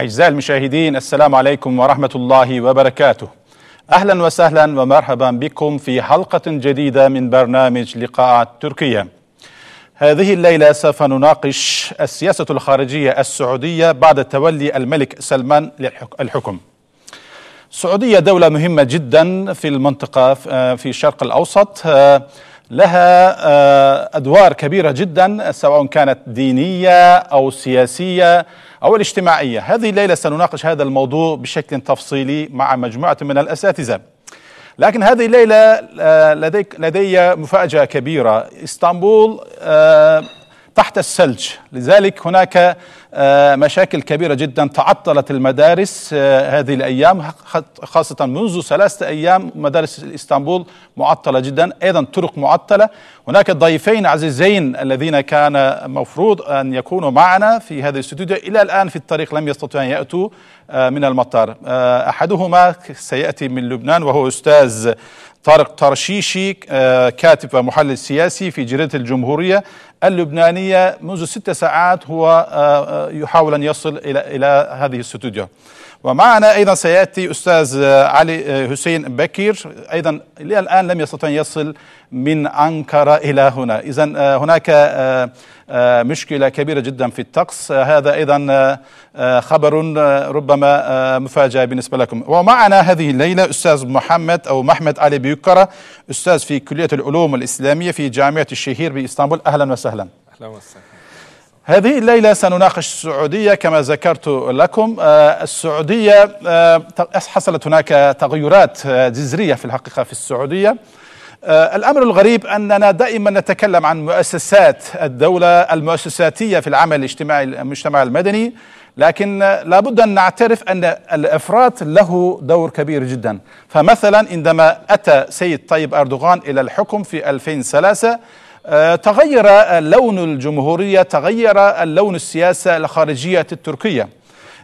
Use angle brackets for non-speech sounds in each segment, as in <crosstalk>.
أعزائي المشاهدين السلام عليكم ورحمة الله وبركاته أهلا وسهلا ومرحبا بكم في حلقة جديدة من برنامج لقاءات تركيا هذه الليلة سوف نناقش السياسة الخارجية السعودية بعد تولي الملك سلمان للحكم السعودية دولة مهمة جدا في المنطقة آه، في الشرق الأوسط آه، لها آه، أدوار كبيرة جدا سواء كانت دينية أو سياسية أو الاجتماعية هذه الليلة سنناقش هذا الموضوع بشكل تفصيلي مع مجموعة من الأساتذة لكن هذه الليلة آه، لدي, مفاجأة كبيرة اسطنبول آه، تحت الثلج لذلك هناك آه، مشاكل كبيرة جدا تعطلت المدارس آه، هذه الأيام خاصة منذ ثلاثة أيام مدارس إسطنبول معطلة جدا أيضا طرق معطلة هناك ضيفين عزيزين الذين كان مفروض أن يكونوا معنا في هذا الاستوديو إلى الآن في الطريق لم يستطيعوا أن يأتوا آه، من المطار أحدهما سيأتي من لبنان وهو أستاذ طارق طرشيشي آه، كاتب ومحلل سياسي في جريدة الجمهورية اللبنانية منذ ست ساعات هو آه، آه، يحاول أن يصل إلى هذه الاستوديو ومعنا أيضا سيأتي أستاذ علي حسين بكير أيضا الى الآن لم يستطع أن يصل من أنقرة إلى هنا إذا آه، هناك آه، آه، مشكلة كبيرة جدا في الطقس هذا أيضا خبر ربما مفاجأة بالنسبة لكم ومعنا هذه الليلة أستاذ محمد أو محمد علي بيكرة أستاذ في كلية العلوم الإسلامية في جامعة الشهير بإسطنبول أهلا وسهلا أهلا وسهلا هذه الليلة سنناقش السعودية كما ذكرت لكم آه، السعودية آه، حصلت هناك تغيرات آه، جذرية في الحقيقة في السعودية الأمر الغريب أننا دائما نتكلم عن مؤسسات الدولة المؤسساتية في العمل الاجتماعي المجتمع المدني لكن لابد أن نعترف أن الإفراط له دور كبير جدا فمثلا عندما أتى سيد طيب أردوغان إلى الحكم في 2003 آه، تغير اللون الجمهورية تغير اللون السياسة الخارجية التركية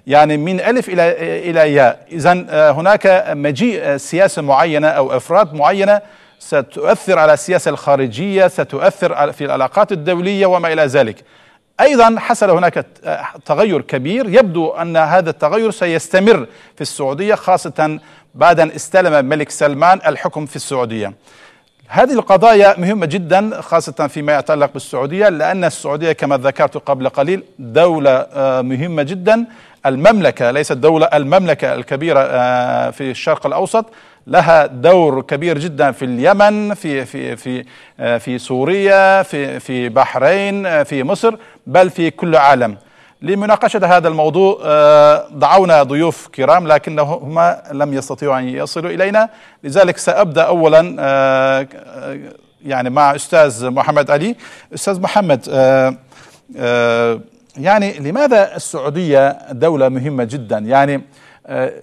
يعني من ألف إلى إلى ياء إذا آه، هناك مجيء سياسة معينة أو أفراد معينة ستؤثر على السياسة الخارجية ستؤثر في العلاقات الدولية وما إلى ذلك ايضا حصل هناك آه، تغير كبير يبدو ان هذا التغير سيستمر في السعوديه خاصه بعد ان استلم الملك سلمان الحكم في السعوديه هذه القضايا مهمة جدا خاصة فيما يتعلق بالسعودية لأن السعودية كما ذكرت قبل قليل دولة آه، مهمة جدا المملكة ليست دولة المملكة الكبيرة آه، في الشرق الأوسط لها دور كبير جدا في اليمن في في في آه، في سوريا في في بحرين في مصر بل في كل العالم لمناقشة هذا الموضوع آه، دعونا ضيوف كرام لكنهما لم يستطيعوا أن يصلوا إلينا لذلك سأبدأ أولا آه، آه، يعني مع أستاذ محمد علي أستاذ محمد يعني لماذا السعودية دولة مهمة جدا يعني,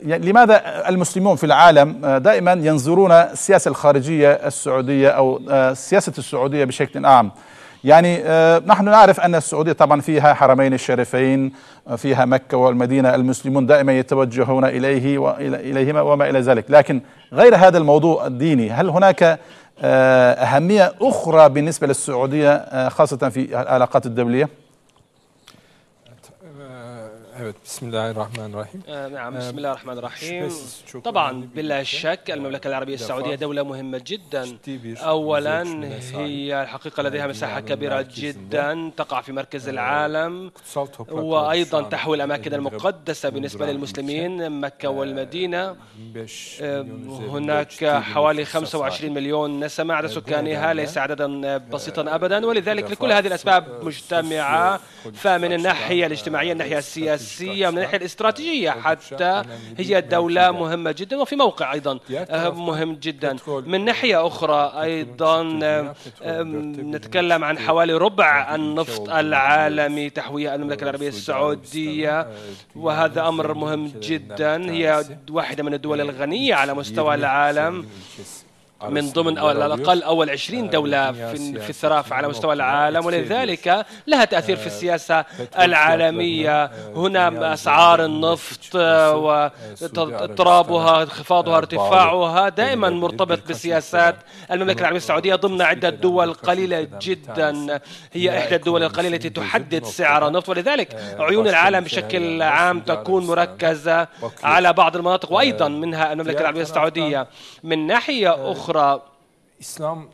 يعني لماذا المسلمون في العالم دائما ينظرون السياسة الخارجية السعودية أو سياسة السعودية بشكل عام يعني آه، نحن نعرف أن السعودية طبعا فيها حرمين الشريفين آه، فيها مكة والمدينة المسلمون دائما يتوجهون إليه وإليهما وما إلى ذلك لكن غير هذا الموضوع الديني هل هناك آه، أهمية أخرى بالنسبة للسعودية خاصة في العلاقات الدولية؟ Evet, Bismillahirrahmanirrahim. نعم بسم الله الرحمن الرحيم طبعا بلا شك المملكة العربية السعودية دولة مهمة جدا أولا هي الحقيقة لديها مساحة كبيرة جدا تقع في مركز العالم وأيضا تحوي الأماكن المقدسة بالنسبة للمسلمين مكة والمدينة هناك حوالي 25 مليون نسمة عدد سكانها ليس عددا بسيطا أبدا ولذلك لكل هذه الأسباب مجتمعة فمن الناحية الاجتماعية الناحية السياسية السياسية من الناحية الاستراتيجية حتى هي دولة مهمة جدا وفي موقع أيضا آه، مهم جدا من ناحية أخرى أيضا نتكلم عن حوالي ربع النفط العالمي تحويه المملكة العربية السعودية وهذا أمر مهم جدا هي واحدة من الدول الغنية على مستوى العالم من ضمن أو على الأقل أول 20 آه، دولة في, في الثراء على مستوى العالم ولذلك لها تأثير في آه، السياسة العالمية آه، هنا أسعار النفط واضطرابها انخفاضها ارتفاعها دائما مرتبط بسياسات المملكة العربية السعودية ضمن عدة دول قليلة جدا هي إحدى الدول القليلة التي تحدد سعر النفط ولذلك عيون العالم بشكل عام تكون مركزة على بعض المناطق وأيضا منها المملكة العربية السعودية من ناحية أخرى İslam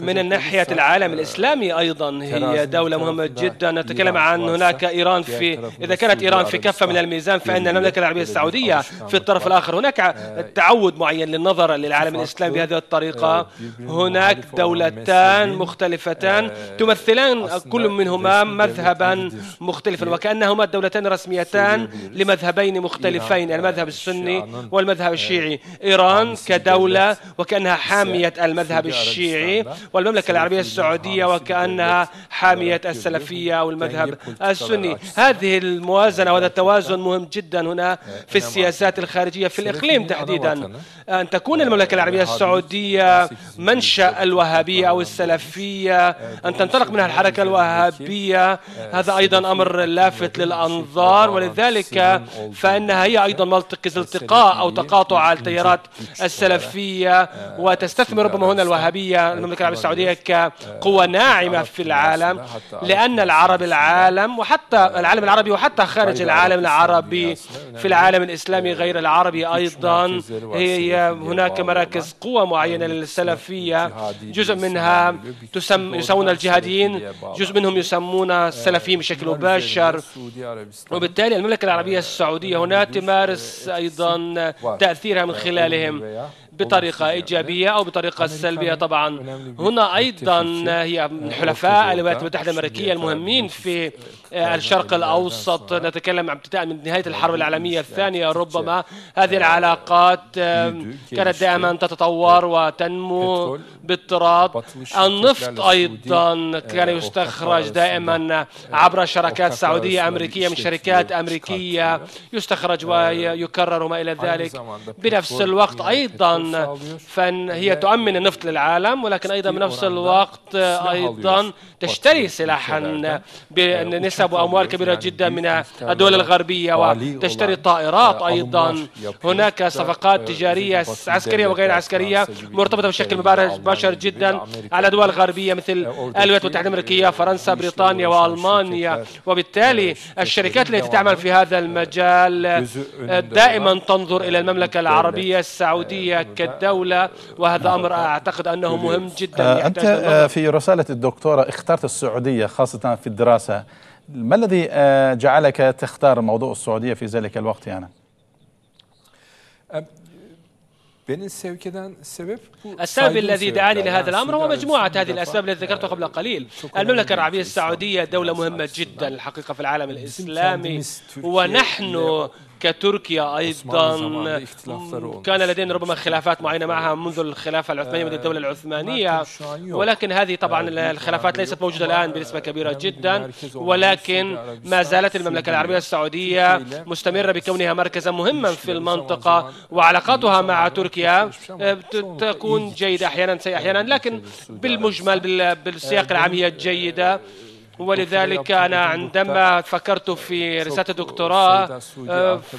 من الناحية العالم آه، الإسلامي أيضا هي دولة مهمة جدا نتكلم عن هناك إيران في إذا كانت إيران في كفة من الميزان فإن المملكة العربية السعودية في الطرف الآخر هناك آه، تعود معين للنظر للعالم الإسلامي آه، بهذه الطريقة هناك دولتان مختلفتان تمثلان كل منهما مذهبا مختلفا وكأنهما دولتان رسميتان لمذهبين مختلفين يعني المذهب السني والمذهب الشيعي إيران كدولة وكأنها حامية المذهب المذهب الشيعي والمملكة العربية السعودية وكأنها حامية السلفية والمذهب السني هذه الموازنة وهذا التوازن مهم جدا هنا في السياسات الخارجية في الإقليم تحديدا أن تكون المملكة العربية السعودية منشأ الوهابية أو السلفية أن تنطلق منها الحركة الوهابية هذا أيضا أمر لافت للأنظار ولذلك فإنها هي أيضا ملتقى التقاء أو تقاطع على التيارات السلفية وتستثمر ربما هنا الوهابية المملكة العربية السعودية كقوة ناعمة في العالم لأن العرب العالم وحتى العالم العربي وحتى خارج العالم العربي نعم. في العالم الإسلامي غير آه، العربي أيضا هي هناك مراكز قوة معينة للسلفية جزء منها تسم يسمون الجهاديين جزء منهم يسمون آه، السلفيين بشكل مباشر وبالتالي المملكة العربية آه، السعودية هنا تمارس أيضا تأثيرها من خلالهم بطريقة إيجابية أو بطريقة سلبية طبعا هنا أيضا هي من حلفاء الولايات المتحدة الأمريكية المهمين في آه، الشرق الأوسط نتكلم ابتداء من نهاية الحرب العالمية الثانية ربما هذه العلاقات كانت دائما تتطور وتنمو بالطراد النفط أيضا آه، كان يستخرج دائما آه، عبر شراكات سعودية أمريكية من شركات أمريكية يستخرج ويكرر وما إلى ذلك بنفس الوقت أيضا فهي تؤمن النفط للعالم ولكن أيضا بنفس الوقت أيضا تشتري سلاحا بنسب وأموال كبيرة جدا من الدول الغربية وتشتري طائرات أيضا هناك uh, صفقات uh, تجارية عسكرية وغير عسكرية مرتبطة بشكل مباشر جدا على دول غربية مثل الولايات المتحدة الأمريكية فرنسا بريطانيا وألمانيا وبالتالي الشركات التي تعمل في هذا المجال دائما تنظر إلى المملكة العربية السعودية كدولة آه، وهذا نعم. أمر أعتقد أنه مهم جدا آه، أنت آه، في رسالة الدكتورة اخترت السعودية خاصة في الدراسة ما الذي جعلك تختار موضوع السعودية في ذلك الوقت يعني؟ السبب الذي دعاني نعم، لهذا الامر هو مجموعه هذه الاسباب التي ذكرتها قبل قليل. المملكه العربيه السعوديه دوله مهمه جدا الحقيقه في العالم الاسلامي ونحن كتركيا ايضا كان لدينا ربما خلافات معينه معها منذ الخلافه العثمانيه منذ الدوله العثمانيه ولكن هذه طبعا الخلافات ليست موجوده الان بنسبه كبيره جدا ولكن ما زالت المملكه العربيه السعوديه مستمره بكونها مركزا مهما في المنطقه وعلاقاتها مع تركيا أه، تكون جيده احيانا سيئه احيانا لكن بالمجمل بالسياق العام هي جيده ولذلك أنا عندما فكرت في رسالة الدكتوراه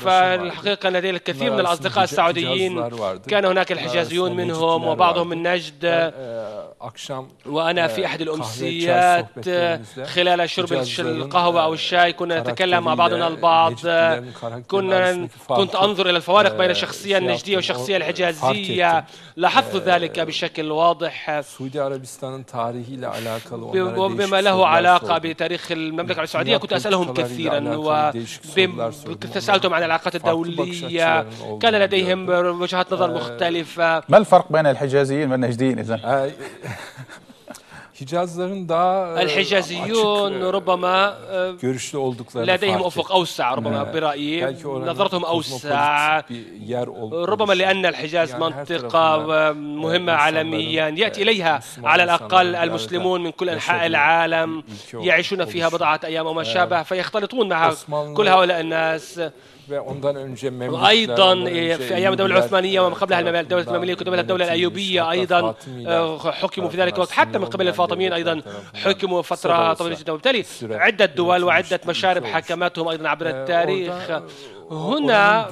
فالحقيقة آه، لدي الكثير من الأصدقاء السعوديين كان هناك آه، الحجازيون منهم وبعضهم من نجد آه، وأنا في أحد الأمسيات خلال شرب القهوة أو الشاي كنا نتكلم مع بعضنا البعض كنا كنت أنظر إلى الفوارق بين الشخصية النجدية والشخصية الحجازية لاحظت ذلك بشكل واضح وبما له علاقة العلاقه بتاريخ المملكه السعوديه كنت اسالهم كثيرا وسالتهم عن العلاقات الدوليه كان لديهم وجهات نظر مختلفه ما الفرق بين الحجازيين والنجديين اذا <laughs> Hicazların daha الحجازيون e, açık, ربما e, e, görüşlü olduklarını لديهم افق اوسع ربما برايي نظرتهم اوسع ربما لان الحجاز منطقه مهمه عالميا ياتي اليها على الاقل المسلمون من كل انحاء العالم يعيشون فيها بضعه ايام او ما شابه فيختلطون مع كل هؤلاء الناس وأيضا ايضا في ايام الدوله العثمانيه وما قبلها الدوله المملية كتب لها الدوله الايوبيه ايضا آه، حكموا في ذلك الوقت حتى من قبل الفاطميين ايضا حكموا فتره طويله جدا وبالتالي عده دول وعده مشارب حكمتهم ايضا عبر آه، التاريخ هنا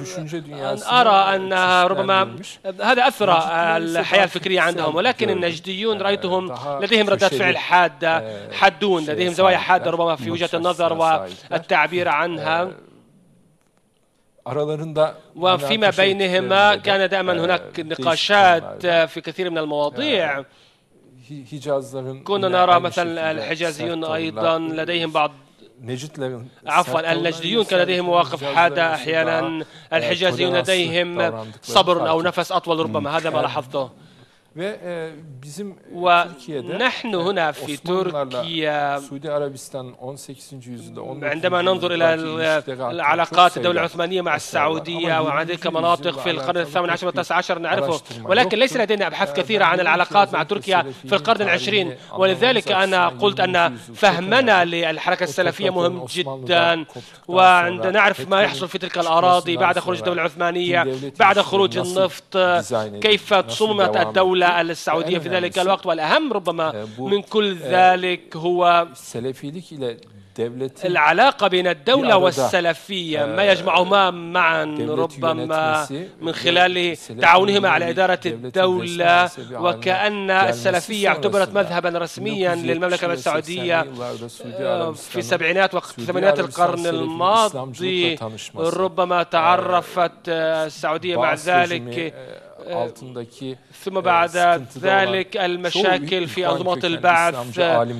أرى أن ربما هذا أثر آه، الحياة الفكرية عندهم ولكن النجديون رأيتهم لديهم ردات فعل حادة حدون لديهم زوايا حادة ربما في وجهة النظر والتعبير عنها وفيما بينهما كان دائما هناك آه، نقاشات في كثير من المواضيع آه، كنا نرى مثلا الحجازيون ايضا لديهم بعض عفوا النجديون كان لديهم مواقف حاده احيانا آه، الحجازيون لديهم صبر او نفس اطول ربما هذا ما لاحظته ve e, bizim Türkiye'de هنا في تركيا Suudi 18. yüzyılda عندما ننظر إلى العلاقات الدولة العثمانية مع السعودية وهناك مناطق في القرن الثامن عشر والتاسع عشر نعرفه ولكن ليس لدينا أبحاث كثيرة عن العلاقات مع تركيا في القرن العشرين ولذلك أنا قلت أن فهمنا للحركة السلفية مهم جدا وعندنا نعرف ما يحصل في تلك الأراضي بعد خروج الدولة العثمانية بعد خروج النفط كيف صممت الدولة الدولة السعودية في ذلك الوقت والأهم ربما أه، من كل أه، ذلك هو العلاقة بين الدولة والسلفية أه، ما يجمعهما معا ربما من خلال تعاونهما على إدارة الدولة وكأن السلفية اعتبرت مذهبا رسميا للمملكة السعودية في السبعينات وثمانينات القرن الماضي ربما تعرفت السعودية مع ذلك E, ثم بعد ذلك المشاكل في أنظمة البعث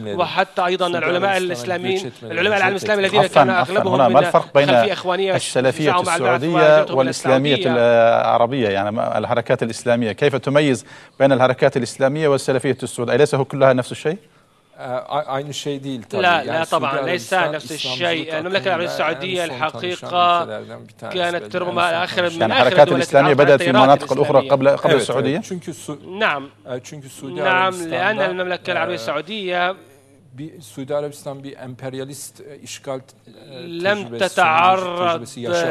وحتى أيضا العلماء الإسلاميين العلماء العالم الإسلامي الذين كان أغلبهم من الفرق بين السلفية السعودية والإسلامية العربية يعني الحركات الإسلامية كيف تميز بين الحركات الإسلامية والسلفية السعودية أليس كلها نفس الشيء؟ aynı şey değil tabii. لا لا يعني طبعا ليس نفس الشيء المملكة العربية السعودية الحقيقة كانت ربما آخر من يعني حركات الإسلامية بدأت في مناطق الأخرى قبل قبل إيه، السعودية؟ إيه، إيه. نعم آه، نعم لأن المملكة العربية آه، السعودية bir Suudi Arabistan bir e, e, لم تتعرض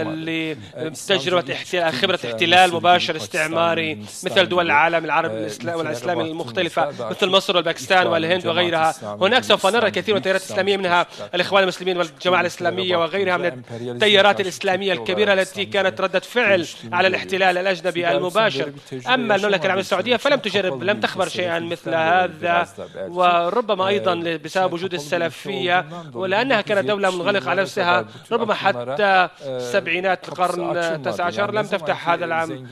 لتجربة e, احتلال خبرة احتلال مباشر استعماري مثل دول العالم العربي والإسلامي المختلفة مثل مصر والباكستان والهند وغيرها هناك سوف نرى كثير من التيارات الإسلامية منها الإخوان المسلمين والجماعة الإسلامية وغيرها من التيارات الإسلامية الكبيرة التي كانت ردة فعل على الاحتلال الأجنبي المباشر أما المملكة العربية السعودية فلم تجرب لم تخبر شيئا مثل هذا وربما أيضا بسبب بسبب وجود السلفية ولأنها كانت دولة منغلقة على نفسها ربما حتى سبعينات القرن التاسع عشر لم تفتح هذا العام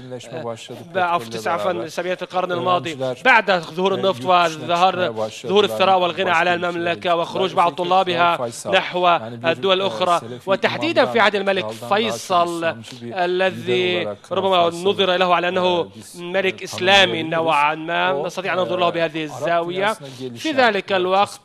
أو في تسعة سبعينات القرن الماضي بعد ظهور النفط وظهر ظهور الثراء والغنى على المملكة وخروج بعض طلابها نحو الدول الأخرى وتحديدا في عهد الملك فيصل الذي ربما نظر له على أنه ملك إسلامي نوعا ما نستطيع أن ننظر له بهذه الزاوية في ذلك الوقت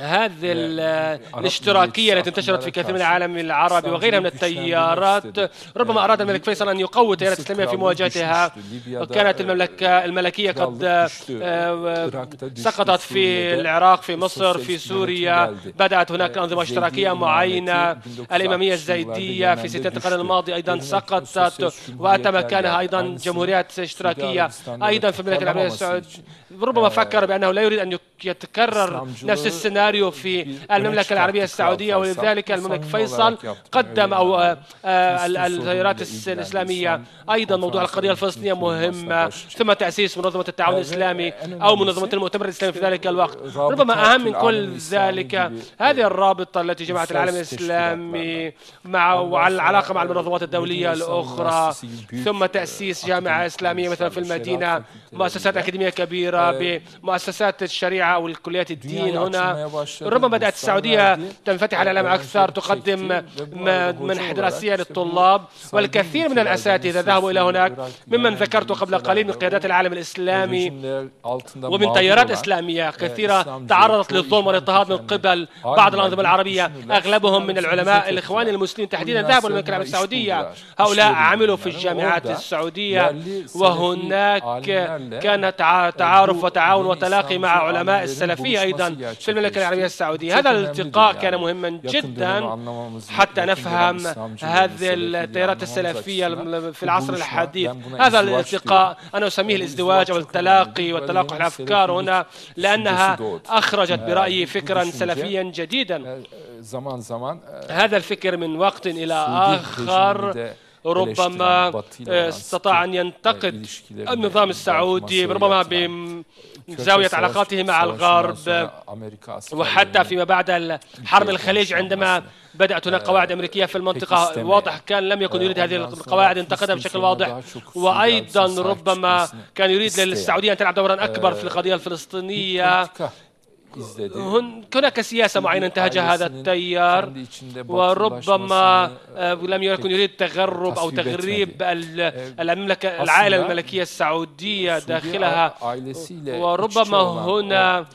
هذه يعني الاشتراكية التي انتشرت في كثير من العالم العربي وغيرها من التيارات ربما أراد الملك فيصل أن يقوي التيارات الإسلامية في مواجهتها وكانت المملكة آه، الملكية قد آه، آه، سقطت في العراق في مصر في سوريا بدأت هناك أنظمة اشتراكية معينة الإمامية الزيدية في ستة القرن الماضي أيضا سقطت وأتى مكانها أيضا جمهوريات اشتراكية أيضا في المملكة العربية السعودية ربما فكر بأنه لا يريد أن يتكرر يتكرر نفس السيناريو في المملكة العربية السعودية ولذلك الملك فيصل قدم أو آه، آه، التيارات الإسلامية أيضا موضوع القضية الفلسطينية مهمة آه، ثم تأسيس منظمة التعاون الإسلامي أو منظمة المؤتمر الإسلامي في ذلك الوقت ربما أهم من كل ذلك هذه الرابطة التي جمعت العالم الإسلامي مع العلاقه مع المنظمات الدولية الأخرى ثم تأسيس جامعة إسلامية مثلا في المدينة مؤسسات أكاديمية كبيرة بمؤسسات الشريعة والكليات الدين هنا ربما بدأت السعودية تنفتح على العالم أكثر تقدم منح دراسية للطلاب والكثير من الأساتذة ذهبوا إلى هناك ممن ذكرت قبل قليل من قيادات العالم الإسلامي ومن تيارات إسلامية كثيرة تعرضت للظلم والاضطهاد من قبل آه، بعض الأنظمة العربية أغلبهم من العلماء الإخوان المسلمين تحديدا ذهبوا للمملكة العربية السعودية هؤلاء عملوا في يعني الجامعات السعودية يعني وهناك آه، كان آه، تعارف وتعاون وتلاقي مع علماء السلفية أيضا في المملكة العربية السعودية هذا الالتقاء كان مهما جدا حتى نفهم هذه التيارات السلفية في العصر الحديث هذا الالتقاء أنا أسميه الازدواج او التلاقي والتلاقح الأفكار هنا لأنها أخرجت آه، برأيي فكرا سلفيا جديدا آه، آه، هذا الفكر من وقت إلى آخر ربما استطاع أن ينتقد النظام السعودي ربما زاوية علاقاته مع الغرب وحتى فيما بعد حرب الخليج عندما بدأت هناك آه، قواعد أمريكية في المنطقة واضح كان لم يكن آه، يريد هذه القواعد انتقدها بشكل واضح وأيضا ربما كان يريد للسعودية أن تلعب دورا أكبر آه، في القضية الفلسطينية هناك سياسة معينة انتهجها هذا التيار وربما آه، لم يكن يريد تغرب أو تغريب آه، المملكة العائلة الملكية السعودية داخلها وربما هنا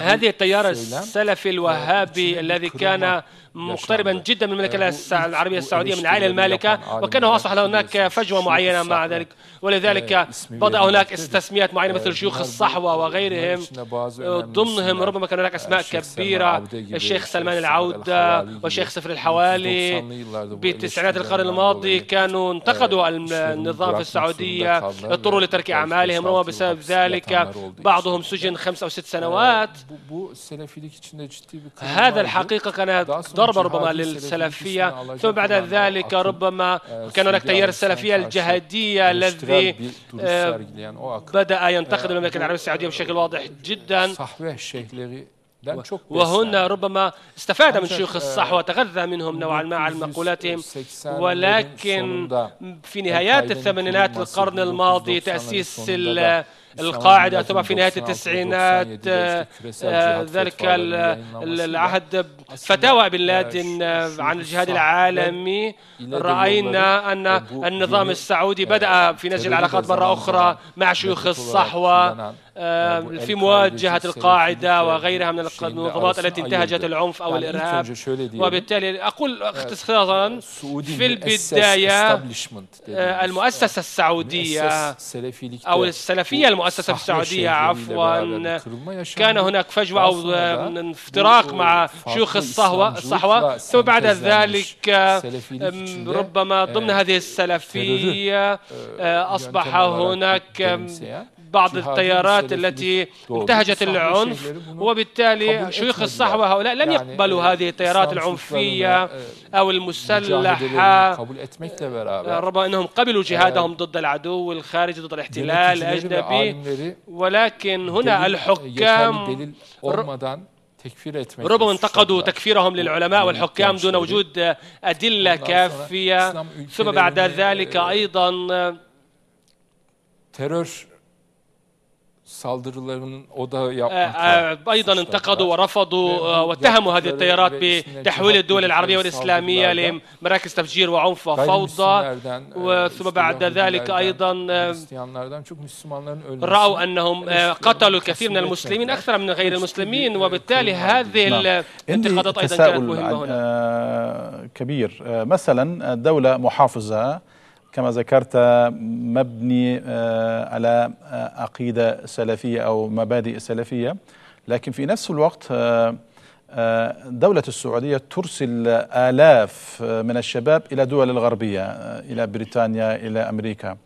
هذه التيار السلفي الوهابي آه، الذي كان مقتربا جدا من المملكه آه، العربيه السعوديه من العائله المالكه وكانه اصبح هناك فجوه معينه مع ذلك ولذلك آه، بدا هناك تسميات معينه مثل شيوخ آه، الصحوه وغيرهم ضمنهم ربما كان هناك اسماء كبيره الشيخ سلمان العوده والشيخ سفر الحوالي بتسعينات القرن الماضي كانوا انتقدوا النظام في السعوديه اضطروا لترك اعمالهم ربما بسبب ذلك بعضهم سجن خمس او ست سنوات هذا الحقيقه كان ضرب ضربة ربما للسلفية ثم بعد ذلك ربما كان هناك تيار السلفية الجهادية الذي آه، بدأ ينتقد آه، المملكة العربية السعودية بشكل واضح جدا وهنا ربما استفاد من شيوخ الصحوة وتغذى آه، منهم نوعا ما على مقولاتهم ولكن في نهايات الثمانينات القرن الماضي تأسيس القاعدة ثم في نهاية التسعينات آه، آه، ذلك العهد يعني، فتاوى بن لادن آه، عن الجهاد العالمي رأينا أن النظام السعودي بدأ في نسج العلاقات مرة أخرى مع شيوخ الصحوة آه، في مواجهة القاعدة وغيرها من المنظمات التي انتهجت العنف أو الإرهاب وبالتالي أقول آه، اختصارا آه، في البداية المؤسسة السعودية أو السلفية المؤسسة في السعودية عفوا كان هناك فجوة أو افتراق مع شيوخ الصهوة الصحوة ثم بعد ذلك ربما ضمن هذه السلفية يعني أصبح هناك بعض التيارات التي انتهجت العنف وبالتالي شيوخ الصحوة هؤلاء لن يعني، يقبلوا آه، هذه التيارات العنفية آه، أو المسلحة ربما أنهم قبلوا آه، جهادهم ضد العدو الخارجي ضد الاحتلال الأجنبي ولكن هنا الحكام ربما انتقدوا تكفيرهم للعلماء والحكام دون وجود أدلة كافية ثم بعد ذلك أيضا آه، آه، ايضا انتقدوا ورفضوا واتهموا هذه التيارات بتحويل الدول العربيه والاسلاميه لمراكز تفجير وعنف وفوضى e, ثم بعد ذلك ايضا آه، راوا انهم قتلوا الكثير من المسلمين اكثر من غير المسلمين وبالتالي هذه نعم. الانتقادات ايضا كانت مهمه هنا كبير مثلا دوله محافظه كما ذكرت مبني آه، على آه، عقيدة سلفية أو مبادئ سلفية لكن في نفس الوقت آه، دولة السعودية ترسل آلاف من الشباب إلى دول الغربية إلى بريطانيا إلى أمريكا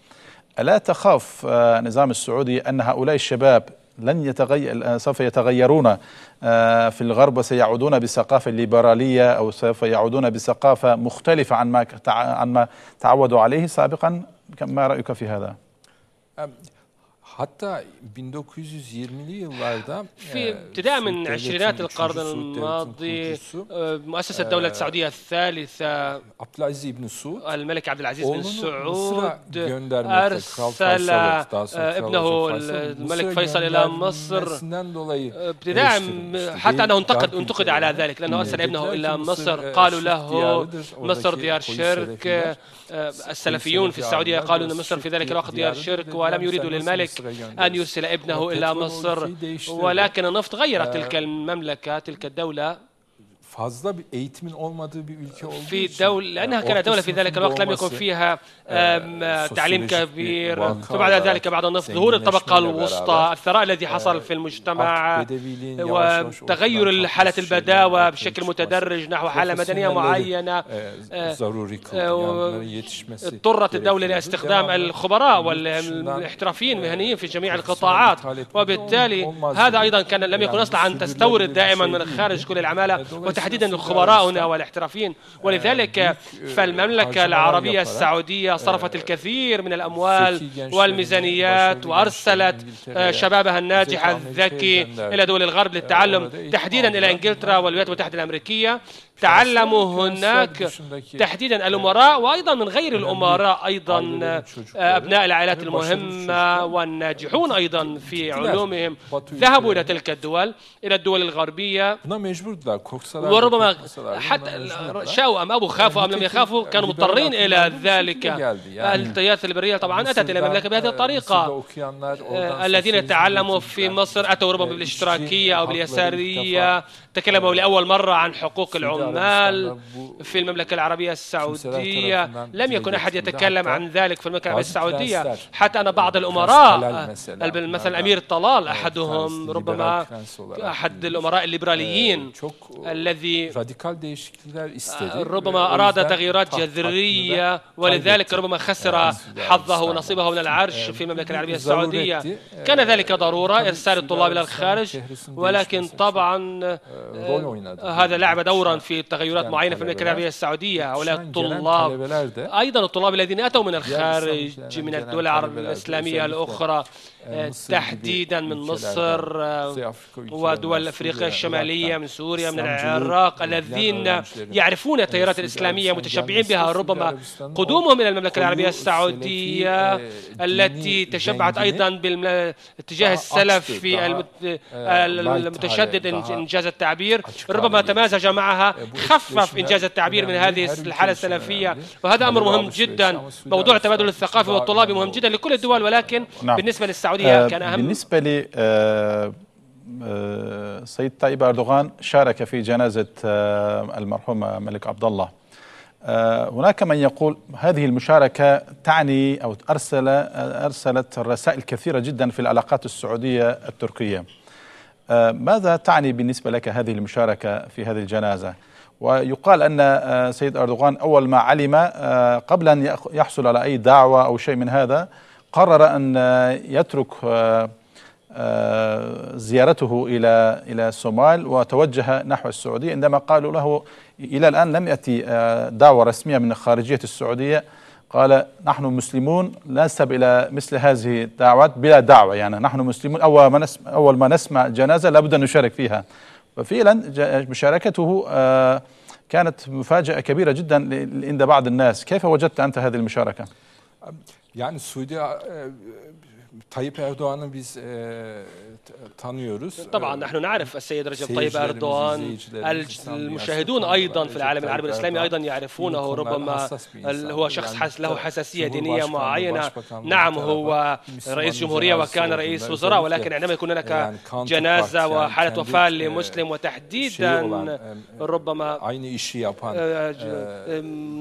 ألا تخاف النظام السعودي أن هؤلاء الشباب لن يتغير سوف يتغيرون آه، في الغرب وسيعودون بثقافة الليبراليه أو سوف يعودون بثقافة مختلفة عن ما عن ما تعودوا عليه سابقا ما رأيك في هذا؟ Hatta 1920'li yıllarda في ابتداء e, من عشرينات القرن الماضي آه، مؤسسة الدولة آه، السعودية الثالثة عبد العزيز بن سعود الملك عبد العزيز بن سعود أرسل آه، ابنه الملك فيصل إلى مصر ابتداء حتى أنه انتقد انتقد على ذلك لأنه أرسل ابنه إلى مصر قالوا له مصر ديار شرك آه، السلفيون في السعودية قالوا أن مصر في ذلك الوقت ديار شرك ولم يريدوا للملك أن يرسل ابنه إلى مصر ولكن النفط غير تلك uh, المملكة تلك الدولة fazla bir eğitimin olmadığı bir ülke olduğu في için لأنها كانت دولة في ذلك الوقت لم يكن فيها e، آه، تعليم كبير ثم بعد ذلك بعد النفط ظهور الطبقة الوسطى الثراء الذي حصل e، في المجتمع وتغير حالة البداوة بشكل متدرج نحو حالة مدنية e، معينة آه، آه، اضطرت الدولة لاستخدام الخبراء والاحترافيين المهنيين في جميع القطاعات وبالتالي هذا أيضا كان لم يكن أصلا أن تستورد دائما من الخارج كل العمالة تحديدا الخبراء هنا والاحترافيين ولذلك آه، فالمملكة العربية السعودية آه، صرفت الكثير من الأموال والميزانيات وأرسلت آه، شبابها الناجح الذكي إلى دول الغرب للتعلم إيه، تحديدا إلى إنجلترا والولايات المتحدة الأمريكية تعلموا هناك تحديدا الأمراء وأيضا من غير الأمراء أيضا أبناء العائلات المهمة والناجحون أيضا في علومهم ذهبوا إلى تلك الدول إلى الدول الغربية وربما حتى شاو أم أبوا خافوا أم لم يخافوا كانوا مضطرين إلى ذلك التيارات الليبراليه طبعا أتت إلى المملكة بهذه الطريقة الذين تعلموا في مصر أتوا ربما بالاشتراكية أو باليسارية تكلموا لأول مرة عن حقوق العمال في المملكة العربية السعودية لم يكن أحد يتكلم عن ذلك في المملكة العربية السعودية حتى أن بعض الأمراء مثلا الأمير طلال أحدهم ربما أحد الأمراء الليبراليين الذي الذي آه، ربما أراد تغييرات جذرية ولذلك ربما خسر حظه ونصيبه من العرش في المملكة العربية السعودية كان ذلك ضرورة إرسال الطلاب إلى الخارج ولكن طبعا آه، هذا لعب دورا في تغيرات معينة في المملكة العربية السعودية هؤلاء الطلاب أيضا الطلاب الذين أتوا من الخارج من الدول العربية الإسلامية الأخرى e، آه، تحديدا من مصر ودول أفريقيا الشمالية من سوريا من العراق العراق الذين يعرفون التيارات الإسلامية متشبعين بها ربما قدومهم إلى المملكة العربية السعودية التي تشبعت أيضا بالاتجاه السلفي المتشدد إنجاز التعبير ربما تمازج معها خفف إنجاز التعبير من هذه الحالة السلفية وهذا أمر مهم جدا موضوع التبادل الثقافي والطلابي مهم جدا لكل الدول ولكن بالنسبة للسعودية كان أهم بالنسبة السيد آه، طيب أردوغان شارك في جنازة آه، المرحوم ملك عبد الله آه، هناك من يقول هذه المشاركة تعني أو أرسل أرسلت رسائل كثيرة جدا في العلاقات السعودية التركية ماذا تعني بالنسبة لك هذه المشاركة في هذه الجنازة؟ ويقال أن سيد أردوغان أول ما علم قبل أن يحصل على أي دعوة أو شيء من هذا قرر أن يترك آه، زيارته إلى إلى الصومال وتوجه نحو السعودية عندما قالوا له إلى الآن لم يأتي آه، دعوة رسمية من خارجية السعودية قال نحن مسلمون لا نذهب إلى مثل هذه الدعوات بلا دعوة يعني نحن مسلمون أول ما نسمع, أول ما نسمع جنازة لابد أن نشارك فيها وفعلا مشاركته آه، كانت مفاجأة كبيرة جدا عند بعض الناس كيف وجدت أنت هذه المشاركة؟ يعني السعودية Tayyip Erdoğan'ın biz e, طبعا أه، نحن نعرف السيد رجب طيب أردوغان المشاهدون أيضا في العالم طيب العربي الإسلامي أيضا يعرفونه ربما هو يعني شخص له حساسية دينية معينة نعم هو رئيس جمهورية وكان رئيس وزراء طيب. ولكن عندما يكون هناك يعني جنازة يعني وحالة وفاة لمسلم وتحديدا آه، آه، ربما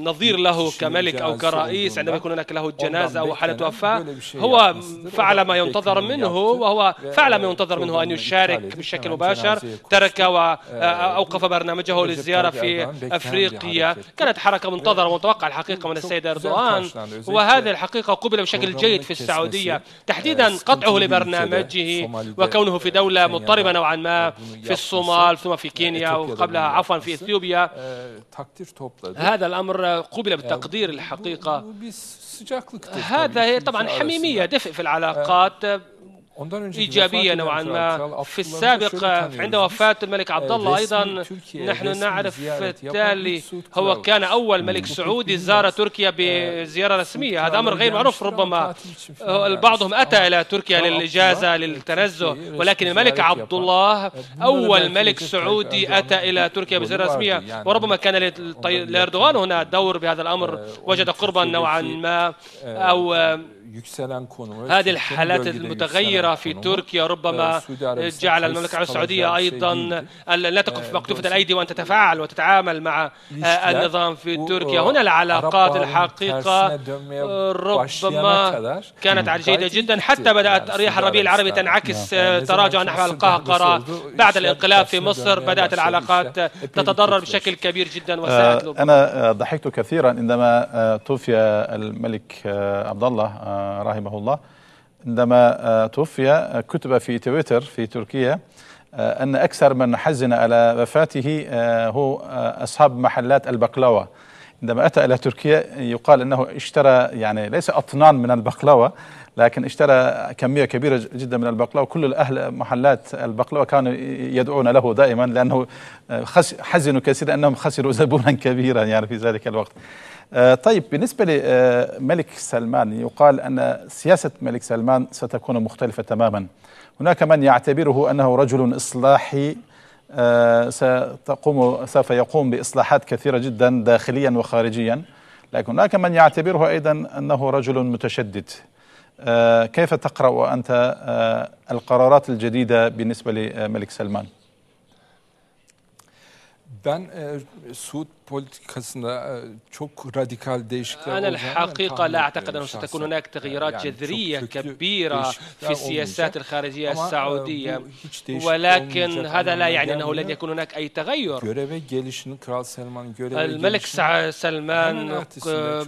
نظير له كملك أو كرئيس عندما يكون هناك له جنازة وحالة وفاة هو فعل ما ينتظر منه وهو فعل ما ينتظر منه أن يشارك بشكل مباشر ترك وأوقف آه، آه، برنامجه للزيارة في أفريقيا كانت حركة منتظرة ومتوقعة الحقيقة من السيد أردوغان وهذا الحقيقة قبل بشكل جيد في السعودية تحديدا قطعه لبرنامجه وكونه في دولة مضطربة نوعا ما في الصومال ثم في كينيا وقبلها عفوا في إثيوبيا uh, هذا الأمر قبل uh, بالتقدير الحقيقة هذا هي طبعا حميمية دفء في العلاقات uh, إيجابية نوعا ما في السابق عند وفاة الملك آه، عبد الله أيضا نحن نعرف التالي هو كان أول آه، ملك سعودي زار تركيا آه، بزيارة رسمية هذا أمر غير معروف ربما بعضهم أتى إلى تركيا للإجازة للتنزه ولكن الملك عبد الله أول ملك سعودي أتى إلى تركيا بزيارة رسمية يعني وربما كان لأردوغان يعني. هنا دور بهذا الأمر وجد قربا نوعا ما أو هذه الحالات المتغيرة في تركيا e, ربما جعل المملكة العربية السعودية أيضا لا تقف مكتوفة e, الأيدي وأن تتفاعل وتتعامل مع آه، النظام في تركيا e, هنا العلاقات الحقيقة ربما كانت جيدة جدا حتى بدأت رياح الربيع العربي تنعكس آه، تراجعا نحو القهقرة بعد الانقلاب في مصر بدأت العلاقات تتضرر بشكل كبير جدا آه، وسائل أنا ضحكت كثيرا عندما توفي الملك عبد الله رحمه الله عندما آه، توفي آه، كتب في تويتر في تركيا آه، أن أكثر من حزن على وفاته هو أصحاب محلات البقلاوة عندما أتى إلى تركيا يقال أنه اشترى يعني ليس أطنان من البقلاوة لكن اشترى كمية كبيرة جدا من البقلاوة كل الأهل محلات البقلاوة كانوا يدعون له دائما لأنه آه، حزنوا كثيرا أنهم خسروا زبونا كبيرا يعني في ذلك الوقت آه، طيب بالنسبة لملك آه، سلمان يقال أن سياسة ملك سلمان ستكون مختلفة تماما هناك من يعتبره أنه رجل إصلاحي ستقوم سوف يقوم بإصلاحات كثيرة جدا داخليا وخارجيا لكن هناك من يعتبره أيضا أنه رجل متشدد آه، كيف تقرأ أنت آه، القرارات الجديدة بالنسبة لملك سلمان؟ Ben e, Suud آه، أنا الحقيقة لا أعتقد أنه ستكون هناك تغييرات يعني جذرية كبيرة في السياسات الخارجية آه، السعودية ولكن هذا لا يعني أنه لن يكون هناك أي تغير الملك سلمان آه،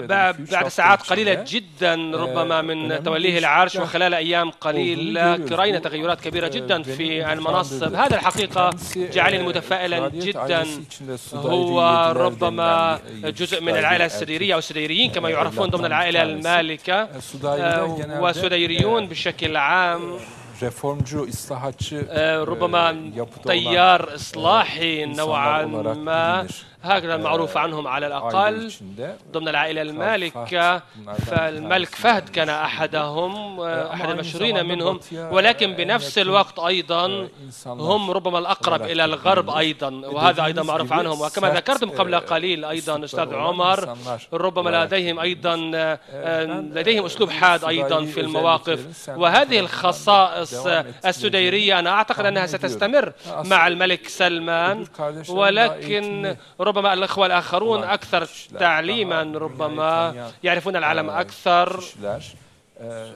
بعد ساعات قليلة جدا ربما من توليه العرش وخلال أيام قليلة رأينا تغيرات كبيرة جدا في المناصب هذا الحقيقة جعلني متفائلا جدا هو هو ربما جزء من العائلة السريرية أو السريريين كما يعرفون ضمن العائلة المالكة والسديريون آه، بشكل عام reformcu, ıslahatçı آه، ربما تيار euh, إصلاحي نوعا ما هكذا آه، المعروف عنهم على الأقل ضمن العائلة المالكة فالملك فهد كان أحدهم آه، آه، أحد المشهورين منهم ولكن بنفس الوقت أيضا هم ربما الأقرب إلى الغرب أيضا وهذا أيضا معروف عنهم وكما ذكرتم قبل قليل أيضا أستاذ عمر ربما لديهم أيضا لديهم أسلوب حاد أيضا في المواقف وهذه الخصائص السديرية أنا أعتقد أنها ستستمر مع الملك سلمان ولكن ربما ربما الأخوة الآخرون أكثر تعليما ربما يعرفون العالم آه، أكثر آه،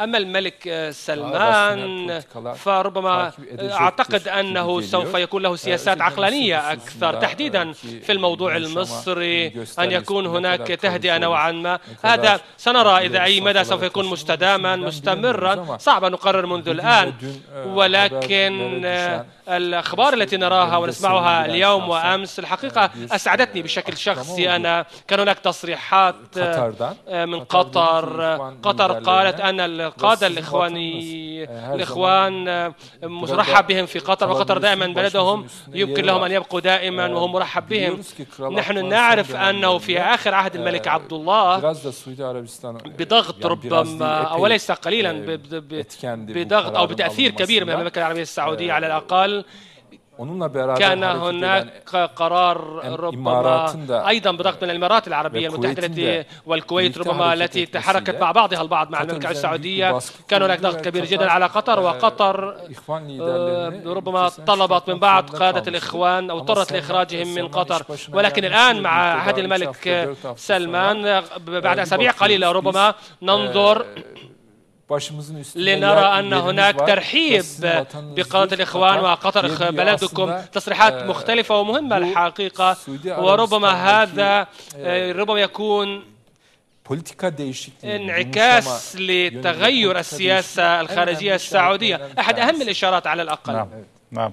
أما الملك آه، سلمان فربما أعتقد أنه سوف يكون له سياسات عقلانية أكثر تحديدا في الموضوع المصري أن يكون هناك تهدئة نوعا ما هذا سنرى إذا أي مدى سوف يكون مستداما مستمرا صعب أن نقرر منذ الآن ولكن الأخبار التي نراها ونسمعها اليوم وأمس الحقيقة أسعدتني بشكل شخصي أنا كان هناك تصريحات آه، من قطر قطر آه، قالت أن القادة الإخواني الإخوان آه، مرحب بهم في قطر وقطر دائما بلدهم يمكن لهم أن يبقوا دائما وهم مرحب بهم نحن نعرف أنه في آخر عهد الملك عبد الله بضغط يعني ربما وليس قليلا بضغط أو بتأثير كبير من المملكة العربية السعودية على الأقل العمل كان هناك قرار ربما ايضا بضغط من الامارات العربيه المتحده التي والكويت ربما التي تحركت مع بعضها البعض مع المملكه السعوديه كان هناك ضغط كبير جدا على قطر وقطر آه، ربما طلبت من بعض قاده الاخوان او اضطرت لاخراجهم من قطر ولكن الان مع عهد الملك سلمان بعد اسابيع قليله ربما ننظر آه، لنرى أن هناك ترحيب بقادة الإخوان وقطر بلدكم تصريحات e, مختلفة ومهمة الحقيقة وربما هذا آه، e, ربما يكون انعكاس لتغير السياسة الخارجية السعودية أحد أهم الإشارات على الأقل نعم نعم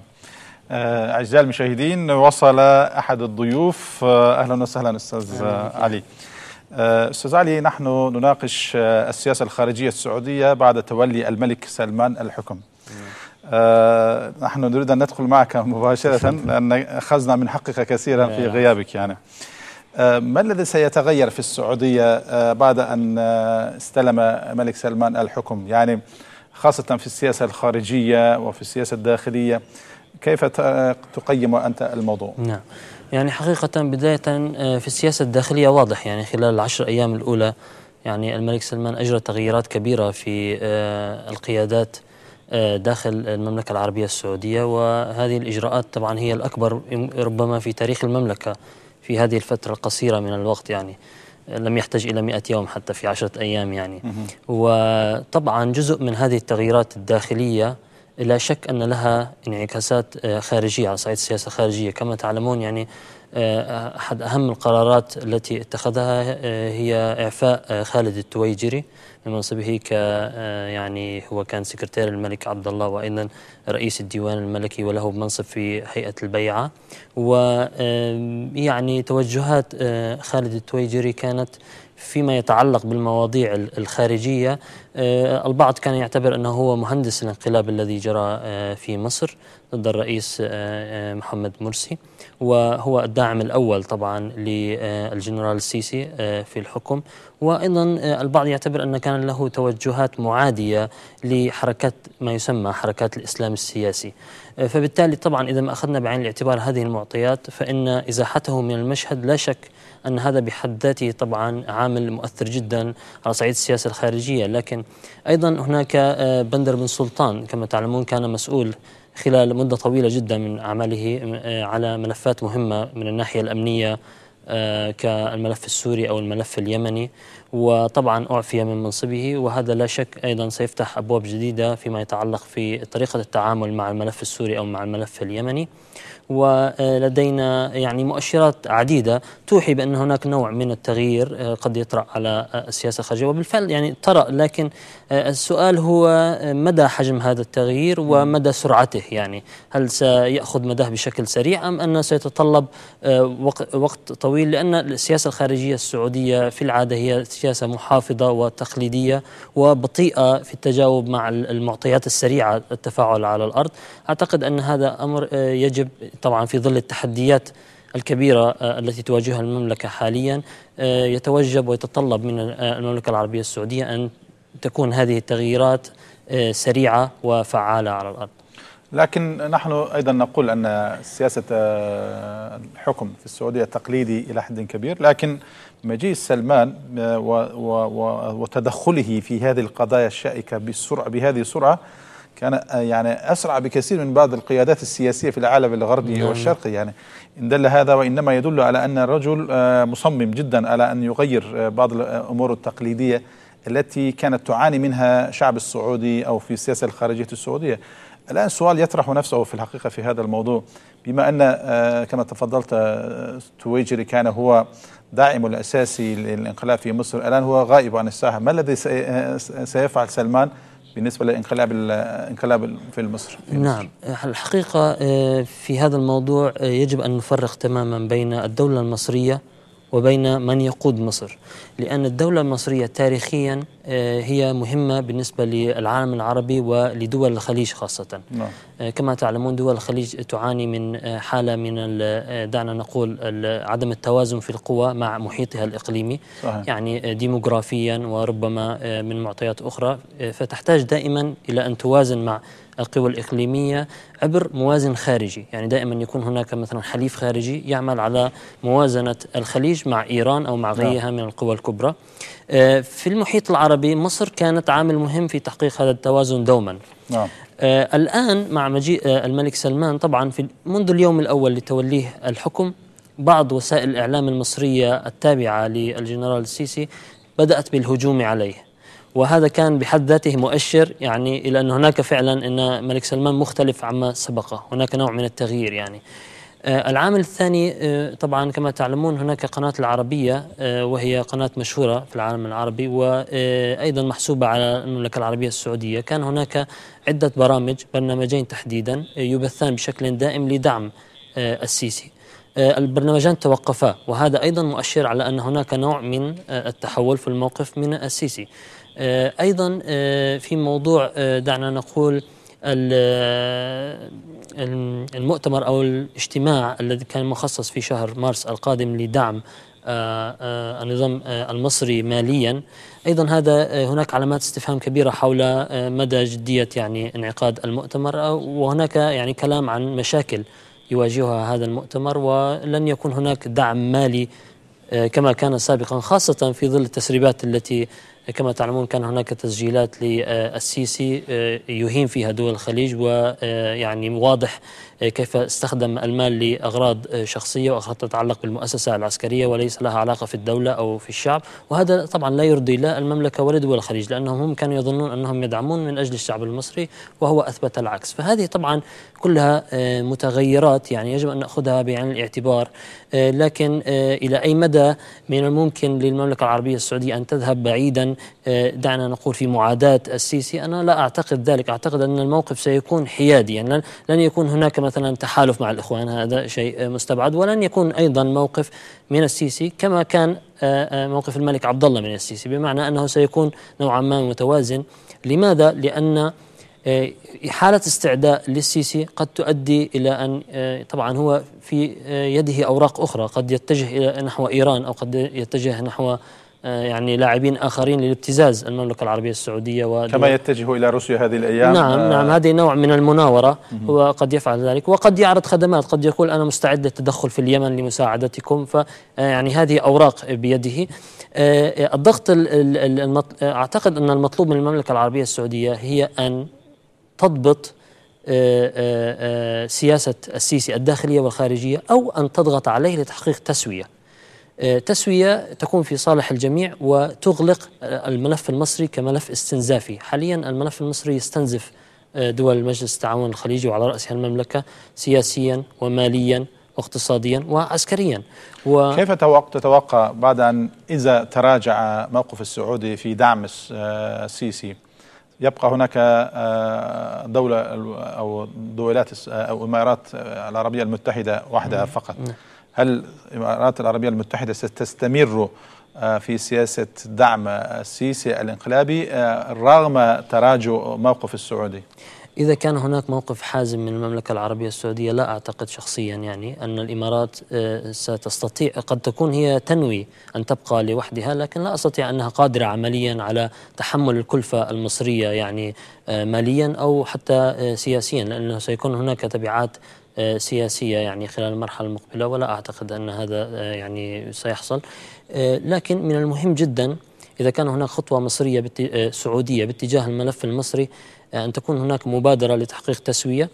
آه، أعزائي المشاهدين وصل أحد الضيوف آه، أهلا وسهلا أستاذ علي آه، استاذ علي نحن نناقش آه، السياسه الخارجيه السعوديه بعد تولي الملك سلمان الحكم آه، نحن نريد أن ندخل معك <laughs> مباشرة لأن أخذنا من حقك كثيرا في غيابك يعني ما الذي سيتغير في السعودية بعد أن استلم الملك سلمان الحكم يعني خاصة في السياسة الخارجية وفي السياسة الداخلية كيف تقيم أنت الموضوع؟ نعم يعني حقيقة بداية آه، في السياسة الداخلية واضح يعني خلال العشر أيام الأولى يعني الملك سلمان أجرى تغييرات كبيرة في آه، القيادات آه، داخل المملكة العربية السعودية وهذه الإجراءات طبعا هي الأكبر ربما في تاريخ المملكة في هذه الفترة القصيرة من الوقت يعني لم يحتاج إلى مئة يوم حتى في عشرة أيام يعني وطبعا جزء من هذه التغييرات الداخلية لا شك أن لها انعكاسات آه، خارجية على صعيد السياسة الخارجية كما تعلمون يعني آه، أحد أهم القرارات التي اتخذها آه، هي إعفاء خالد التويجري من منصبه ك آه، يعني هو كان سكرتير الملك عبد الله وايضا رئيس الديوان الملكي وله منصب في هيئه البيعه ويعني توجهات آه، خالد التويجري كانت فيما يتعلق بالمواضيع الخارجية آه، البعض كان يعتبر أنه هو مهندس الانقلاب الذي جرى في مصر ضد الرئيس محمد مرسي وهو الداعم الأول طبعا للجنرال السيسي في الحكم وأيضا آه، البعض يعتبر أن كان له توجهات معادية لحركات ما يسمى حركات الإسلام السياسي آه، فبالتالي طبعا إذا ما أخذنا بعين الاعتبار هذه المعطيات فإن إزاحته من المشهد لا شك أن هذا بحد ذاته طبعا عامل مؤثر جدا على صعيد السياسة الخارجية لكن أيضا هناك آه، بندر بن سلطان كما تعلمون كان مسؤول خلال مدة طويلة جدا من أعماله على ملفات مهمة من الناحية الأمنية آه، كالملف السوري أو الملف اليمني وطبعا أعفي من منصبه وهذا لا شك أيضا سيفتح أبواب جديدة فيما يتعلق في طريقة التعامل مع الملف السوري أو مع الملف اليمني ولدينا يعني مؤشرات عديدة توحي بأن هناك نوع من التغيير آه، قد يطرأ على آه، السياسة الخارجية وبالفعل يعني طرأ لكن آه، السؤال هو آه، مدى حجم هذا التغيير ومدى سرعته يعني هل سيأخذ مداه بشكل سريع أم أنه سيتطلب آه، وقت طويل لأن السياسة الخارجية السعودية في العادة هي سياسة محافظة وتقليدية وبطيئة في التجاوب مع المعطيات السريعة التفاعل على الأرض أعتقد أن هذا أمر يجب طبعا في ظل التحديات الكبيرة التي تواجهها المملكة حاليا يتوجب ويتطلب من المملكة العربية السعودية أن تكون هذه التغييرات آه، سريعة وفعالة على الأرض لكن نحن أيضا نقول أن سياسة آه، الحكم في السعودية تقليدي إلى حد كبير لكن مجيء سلمان آه، وتدخله في هذه القضايا الشائكة بسرعة بهذه السرعة كان يعني أسرع بكثير من بعض القيادات السياسية في العالم الغربي نعم. والشرقي يعني إن دل هذا وإنما يدل على أن الرجل مصمم جدا على أن يغير بعض الأمور التقليدية التي كانت تعاني منها الشعب السعودي أو في السياسة الخارجية السعودية الآن سؤال يطرح نفسه في الحقيقة في هذا الموضوع بما أن آه، كما تفضلت آه، تويجري كان هو داعم الأساسي للانقلاب في مصر الآن هو غائب عن الساحة ما الذي آه، سيفعل سلمان بالنسبة للانقلاب الانقلاب في مصر في نعم الحقيقة في هذا الموضوع يجب أن نفرق تماما بين الدولة المصرية وبين من يقود مصر لأن الدولة المصرية تاريخيا آه، هي مهمة بالنسبة للعالم العربي ولدول الخليج خاصة نعم. آه، كما تعلمون دول الخليج تعاني من آه، حالة من دعنا نقول عدم التوازن في القوى مع محيطها الإقليمي صحيح. يعني ديموغرافيا وربما من معطيات أخرى فتحتاج دائما إلى أن توازن مع القوى الإقليمية عبر موازن خارجي يعني دائما يكون هناك مثلا حليف خارجي يعمل على موازنة الخليج مع إيران أو مع نعم. غيرها من القوى الكبرى الكبرى آه، في المحيط العربي مصر كانت عامل مهم في تحقيق هذا التوازن دوما نعم. آه، الآن مع مجيء آه، الملك سلمان طبعا في منذ اليوم الأول لتوليه الحكم بعض وسائل الإعلام المصرية التابعة للجنرال السيسي بدأت بالهجوم عليه وهذا كان بحد ذاته مؤشر يعني الى ان هناك فعلا ان الملك سلمان مختلف عما سبقه، هناك نوع من التغيير يعني. آه، العامل الثاني آه، طبعا كما تعلمون هناك قناة العربية آه، وهي قناة مشهورة في العالم العربي وأيضا محسوبة على المملكة العربية السعودية كان هناك عدة برامج برنامجين تحديدا يبثان بشكل دائم لدعم السيسي البرنامجان توقفا وهذا أيضا مؤشر على أن هناك نوع من التحول في الموقف من السيسي أيضا في موضوع دعنا نقول المؤتمر أو الاجتماع الذي كان مخصص في شهر مارس القادم لدعم آه، آه، النظام آه، المصري ماليا ايضا هذا هناك علامات استفهام كبيره حول مدى جديه يعني انعقاد المؤتمر وهناك يعني كلام عن مشاكل يواجهها هذا المؤتمر ولن يكون هناك دعم مالي كما كان سابقا خاصه في ظل التسريبات التي كما تعلمون كان هناك تسجيلات للسيسي آه، آه، يهين فيها دول الخليج ويعني آه، واضح كيف استخدم المال لأغراض شخصية وأغراض تتعلق بالمؤسسة العسكرية وليس لها علاقة في الدولة أو في الشعب وهذا طبعا لا يرضي لا المملكة ولا دول الخليج لأنهم هم كانوا يظنون أنهم يدعمون من أجل الشعب المصري وهو أثبت العكس فهذه طبعا كلها آه، متغيرات يعني يجب أن نأخذها بعين الاعتبار آه، لكن آه، إلى أي مدى من الممكن للمملكة العربية السعودية أن تذهب بعيدا دعنا نقول في معاداة السيسي أنا لا أعتقد ذلك أعتقد أن الموقف سيكون حيادي يعني لن يكون هناك مثلا تحالف مع الإخوان هذا شيء مستبعد ولن يكون أيضا موقف من السيسي كما كان آه، آه، موقف الملك عبد الله من السيسي بمعنى أنه سيكون نوعا ما متوازن لماذا؟ لأن آه، حالة استعداء للسيسي قد تؤدي إلى أن طبعا هو في يده أوراق أخرى قد يتجه إلى نحو إيران أو قد يتجه نحو آه، يعني لاعبين آخرين للابتزاز المملكة العربية السعودية و كما يتجه إلى روسيا هذه الأيام نعم نعم آه. هذه نوع من المناورة هو قد يفعل ذلك وقد يعرض خدمات قد يقول أنا مستعد للتدخل في اليمن لمساعدتكم فيعني آه، هذه أوراق بيده الضغط المطل... أعتقد أن المطلوب من المملكة العربية السعودية هي أن تضبط سياسة السيسي الداخلية والخارجية أو أن تضغط عليه لتحقيق تسوية آه، تسوية تكون في صالح الجميع وتغلق آه، الملف المصري كملف استنزافي حاليا الملف المصري يستنزف آه، دول مجلس التعاون الخليجي وعلى رأسها المملكة سياسيا وماليا واقتصاديا وعسكريا و... كيف تتوقع بعد أن إذا تراجع موقف السعودي في دعم السيسي يبقى هناك دولة أو دولات أو الإمارات العربية المتحدة وحدها نعم. فقط نعم. هل الإمارات العربية المتحدة ستستمر آه، في سياسة دعم السيسي الانقلابي آه، رغم تراجع موقف السعودي؟ إذا كان هناك موقف حازم من المملكة العربية السعودية لا أعتقد شخصيا يعني أن الإمارات آه، ستستطيع قد تكون هي تنوي أن تبقى لوحدها لكن لا أستطيع أنها قادرة عمليا على تحمل الكلفة المصرية يعني ماليا أو حتى سياسيا لأنه سيكون هناك تبعات آه، سياسية يعني خلال المرحلة المقبلة ولا أعتقد أن هذا آه، يعني سيحصل آه، لكن من المهم جدا إذا كان هناك خطوة مصرية سعودية باتجاه الملف المصري أن تكون هناك مبادرة لتحقيق تسوية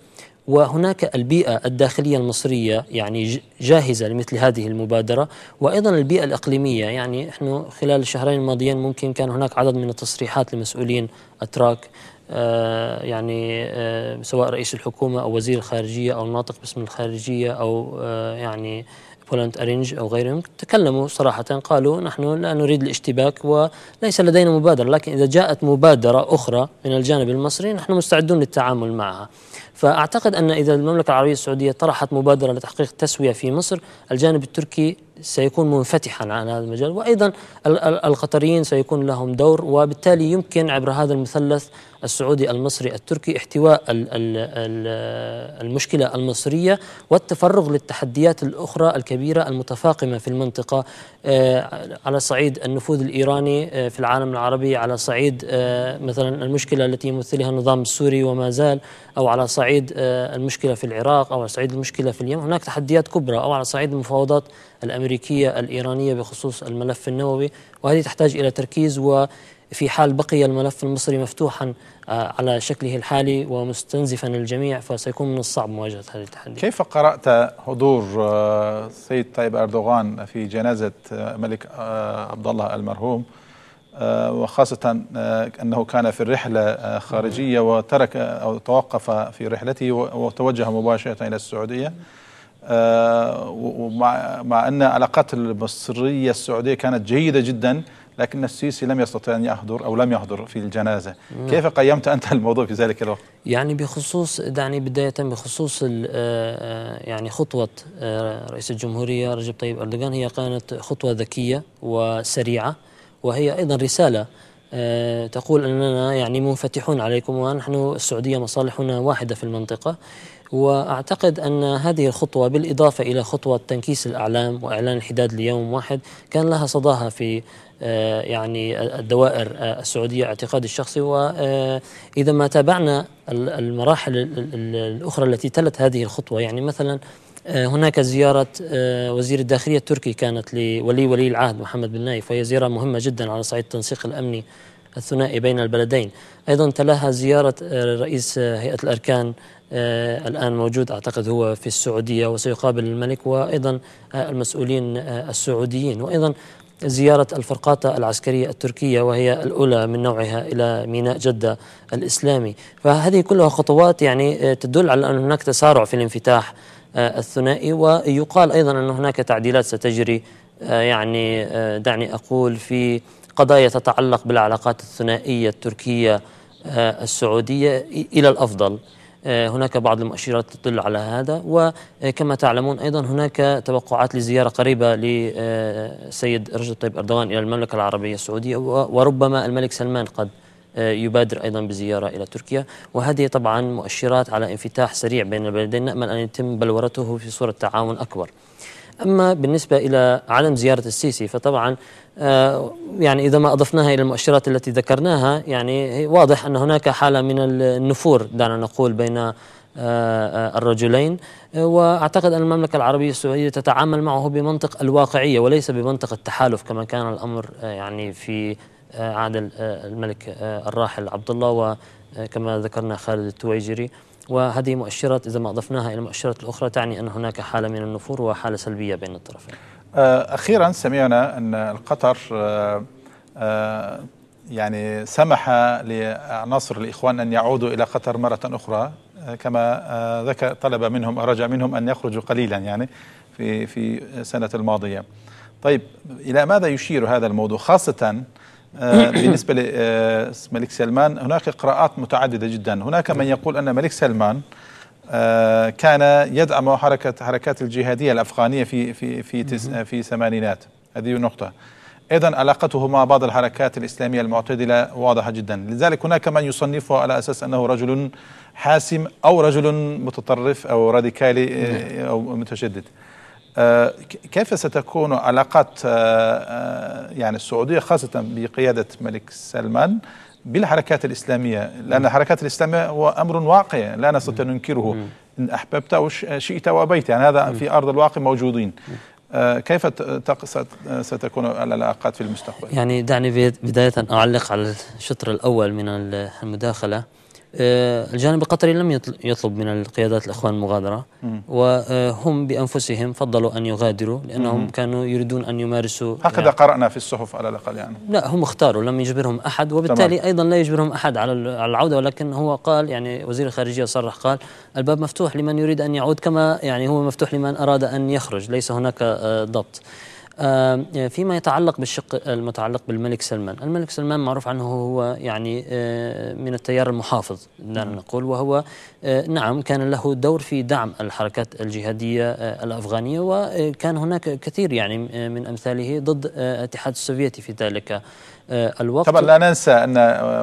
وهناك البيئة الداخلية المصرية يعني جاهزة لمثل هذه المبادرة وأيضا البيئة الإقليمية يعني احنا خلال الشهرين الماضيين ممكن كان هناك عدد من التصريحات لمسؤولين أتراك آه، يعني آه، سواء رئيس الحكومة أو وزير الخارجية أو الناطق باسم الخارجية أو آه، يعني بولنت أرينج أو غيرهم تكلموا صراحة قالوا نحن لا نريد الاشتباك وليس لدينا مبادرة لكن إذا جاءت مبادرة أخرى من الجانب المصري نحن مستعدون للتعامل معها فأعتقد أن إذا المملكة العربية السعودية طرحت مبادرة لتحقيق تسوية في مصر الجانب التركي سيكون منفتحا عن هذا المجال وايضا القطريين سيكون لهم دور وبالتالي يمكن عبر هذا المثلث السعودي المصري التركي احتواء المشكله المصريه والتفرغ للتحديات الاخرى الكبيره المتفاقمه في المنطقه آه، على صعيد النفوذ الايراني آه، في العالم العربي على صعيد آه، مثلا المشكله التي يمثلها النظام السوري وما زال او على صعيد المشكله في العراق او على صعيد المشكله في اليمن هناك تحديات كبرى او على صعيد المفاوضات الأمريكية الإيرانية بخصوص الملف النووي وهذه تحتاج إلى تركيز وفي حال بقي الملف المصري مفتوحا آه، على شكله الحالي ومستنزفا الجميع فسيكون من الصعب مواجهة هذه التحديات كيف قرأت حضور السيد آه، طيب أردوغان في جنازة الملك آه، عبد الله المرحوم وخاصة أنه كان في الرحلة خارجية وترك أو توقف في رحلته وتوجه مباشرة إلى السعودية آه، ومع مع ان علاقات المصريه السعوديه كانت جيده جدا لكن السيسي لم يستطع ان يحضر او لم يحضر في الجنازه، مم. كيف قيمت انت الموضوع في ذلك الوقت؟ يعني بخصوص دعني بدايه بخصوص آه، آه، يعني خطوه رئيس الجمهوريه رجب طيب اردوغان هي كانت خطوه ذكيه وسريعه وهي ايضا رساله تقول اننا يعني منفتحون عليكم ونحن السعوديه مصالحنا واحده في المنطقه واعتقد ان هذه الخطوه بالاضافه الى خطوه تنكيس الاعلام واعلان الحداد ليوم واحد كان لها صداها في آه، يعني الدوائر آه، السعوديه اعتقاد الشخصي واذا آه، ما تابعنا المراحل الاخرى التي تلت هذه الخطوه يعني مثلا هناك زيارة وزير الداخلية التركي كانت لولي ولي العهد محمد بن نايف وهي زيارة مهمة جدا على صعيد التنسيق الأمني الثنائي بين البلدين أيضا تلاها زيارة رئيس هيئة الأركان آه، الآن موجود أعتقد هو في السعودية وسيقابل الملك وأيضا آه، المسؤولين آه، السعوديين وأيضا زيارة الفرقاطة العسكرية التركية وهي الأولى من نوعها إلى ميناء جدة الإسلامي فهذه كلها خطوات يعني تدل على أن هناك تسارع في الانفتاح الثنائي ويقال أيضا أن هناك تعديلات ستجري يعني دعني أقول في قضايا تتعلق بالعلاقات الثنائية التركية السعودية إلى الأفضل آه، هناك بعض المؤشرات تدل على هذا وكما تعلمون أيضا هناك توقعات لزيارة قريبة لسيد آه، رجب طيب أردوان إلى المملكة العربية السعودية وربما الملك سلمان قد آه، يبادر أيضا بزيارة إلى تركيا وهذه طبعا مؤشرات على انفتاح سريع بين البلدين نأمل أن يتم بلورته في صورة تعاون أكبر أما بالنسبة إلى عدم زيارة السيسي فطبعا آه، يعني إذا ما أضفناها إلى المؤشرات التي ذكرناها يعني واضح أن هناك حالة من النفور دعنا نقول بين آه، آه، الرجلين واعتقد ان المملكه العربيه السعوديه تتعامل معه بمنطق الواقعيه وليس بمنطق التحالف كما كان الامر يعني في عهد الملك الراحل عبد الله وكما ذكرنا خالد التويجري وهذه مؤشرات إذا ما أضفناها إلى المؤشرات الأخرى تعني أن هناك حالة من النفور وحالة سلبية بين الطرفين آه، أخيرا سمعنا أن القطر آه، آه، يعني سمح لعناصر الإخوان أن يعودوا إلى قطر مرة أخرى كما ذكر طلب منهم رجع منهم أن يخرجوا قليلا يعني في في السنة الماضية طيب إلى ماذا يشير هذا الموضوع خاصة آه، بالنسبة لملك آه، سلمان هناك قراءات متعددة جدا هناك من يقول أن ملك سلمان آه، كان يدعم حركة حركات الجهادية الأفغانية في في في في الثمانينات هذه نقطة ايضا علاقته مع بعض الحركات الاسلاميه المعتدله واضحه جدا، لذلك هناك من يصنفه على اساس انه رجل حاسم او رجل متطرف او راديكالي نعم. او متشدد. آه، كيف ستكون علاقات آه، آه، يعني السعودية خاصة بقيادة ملك سلمان بالحركات الإسلامية لأن الحركات الإسلامية هو أمر واقع لا نستطيع أن ننكره إن أحببت أو شئت وأبيت يعني هذا في أرض الواقع موجودين كيف ستكون العلاقات في المستقبل؟ يعني دعني بداية أعلق على الشطر الأول من المداخلة آه، الجانب القطري لم يطلب من القيادات الإخوان المغادرة وهم آه، بأنفسهم فضلوا أن يغادروا لأنهم كانوا يريدون أن يمارسوا هكذا يعني قرأنا في الصحف على الأقل يعني لا هم اختاروا لم يجبرهم أحد وبالتالي أيضا لا يجبرهم أحد على العودة ولكن هو قال يعني وزير الخارجية صرح قال الباب مفتوح لمن يريد أن يعود كما يعني هو مفتوح لمن أراد أن يخرج ليس هناك آه، ضبط آه، فيما يتعلق بالشق المتعلق بالملك سلمان الملك سلمان معروف عنه هو يعني آه، من التيار المحافظ دعنا نعم. نقول وهو آه، نعم كان له دور في دعم الحركات الجهادية الأفغانية وكان هناك كثير يعني من أمثاله ضد الاتحاد السوفيتي في ذلك آه، الوقت طبعا لا ننسى أن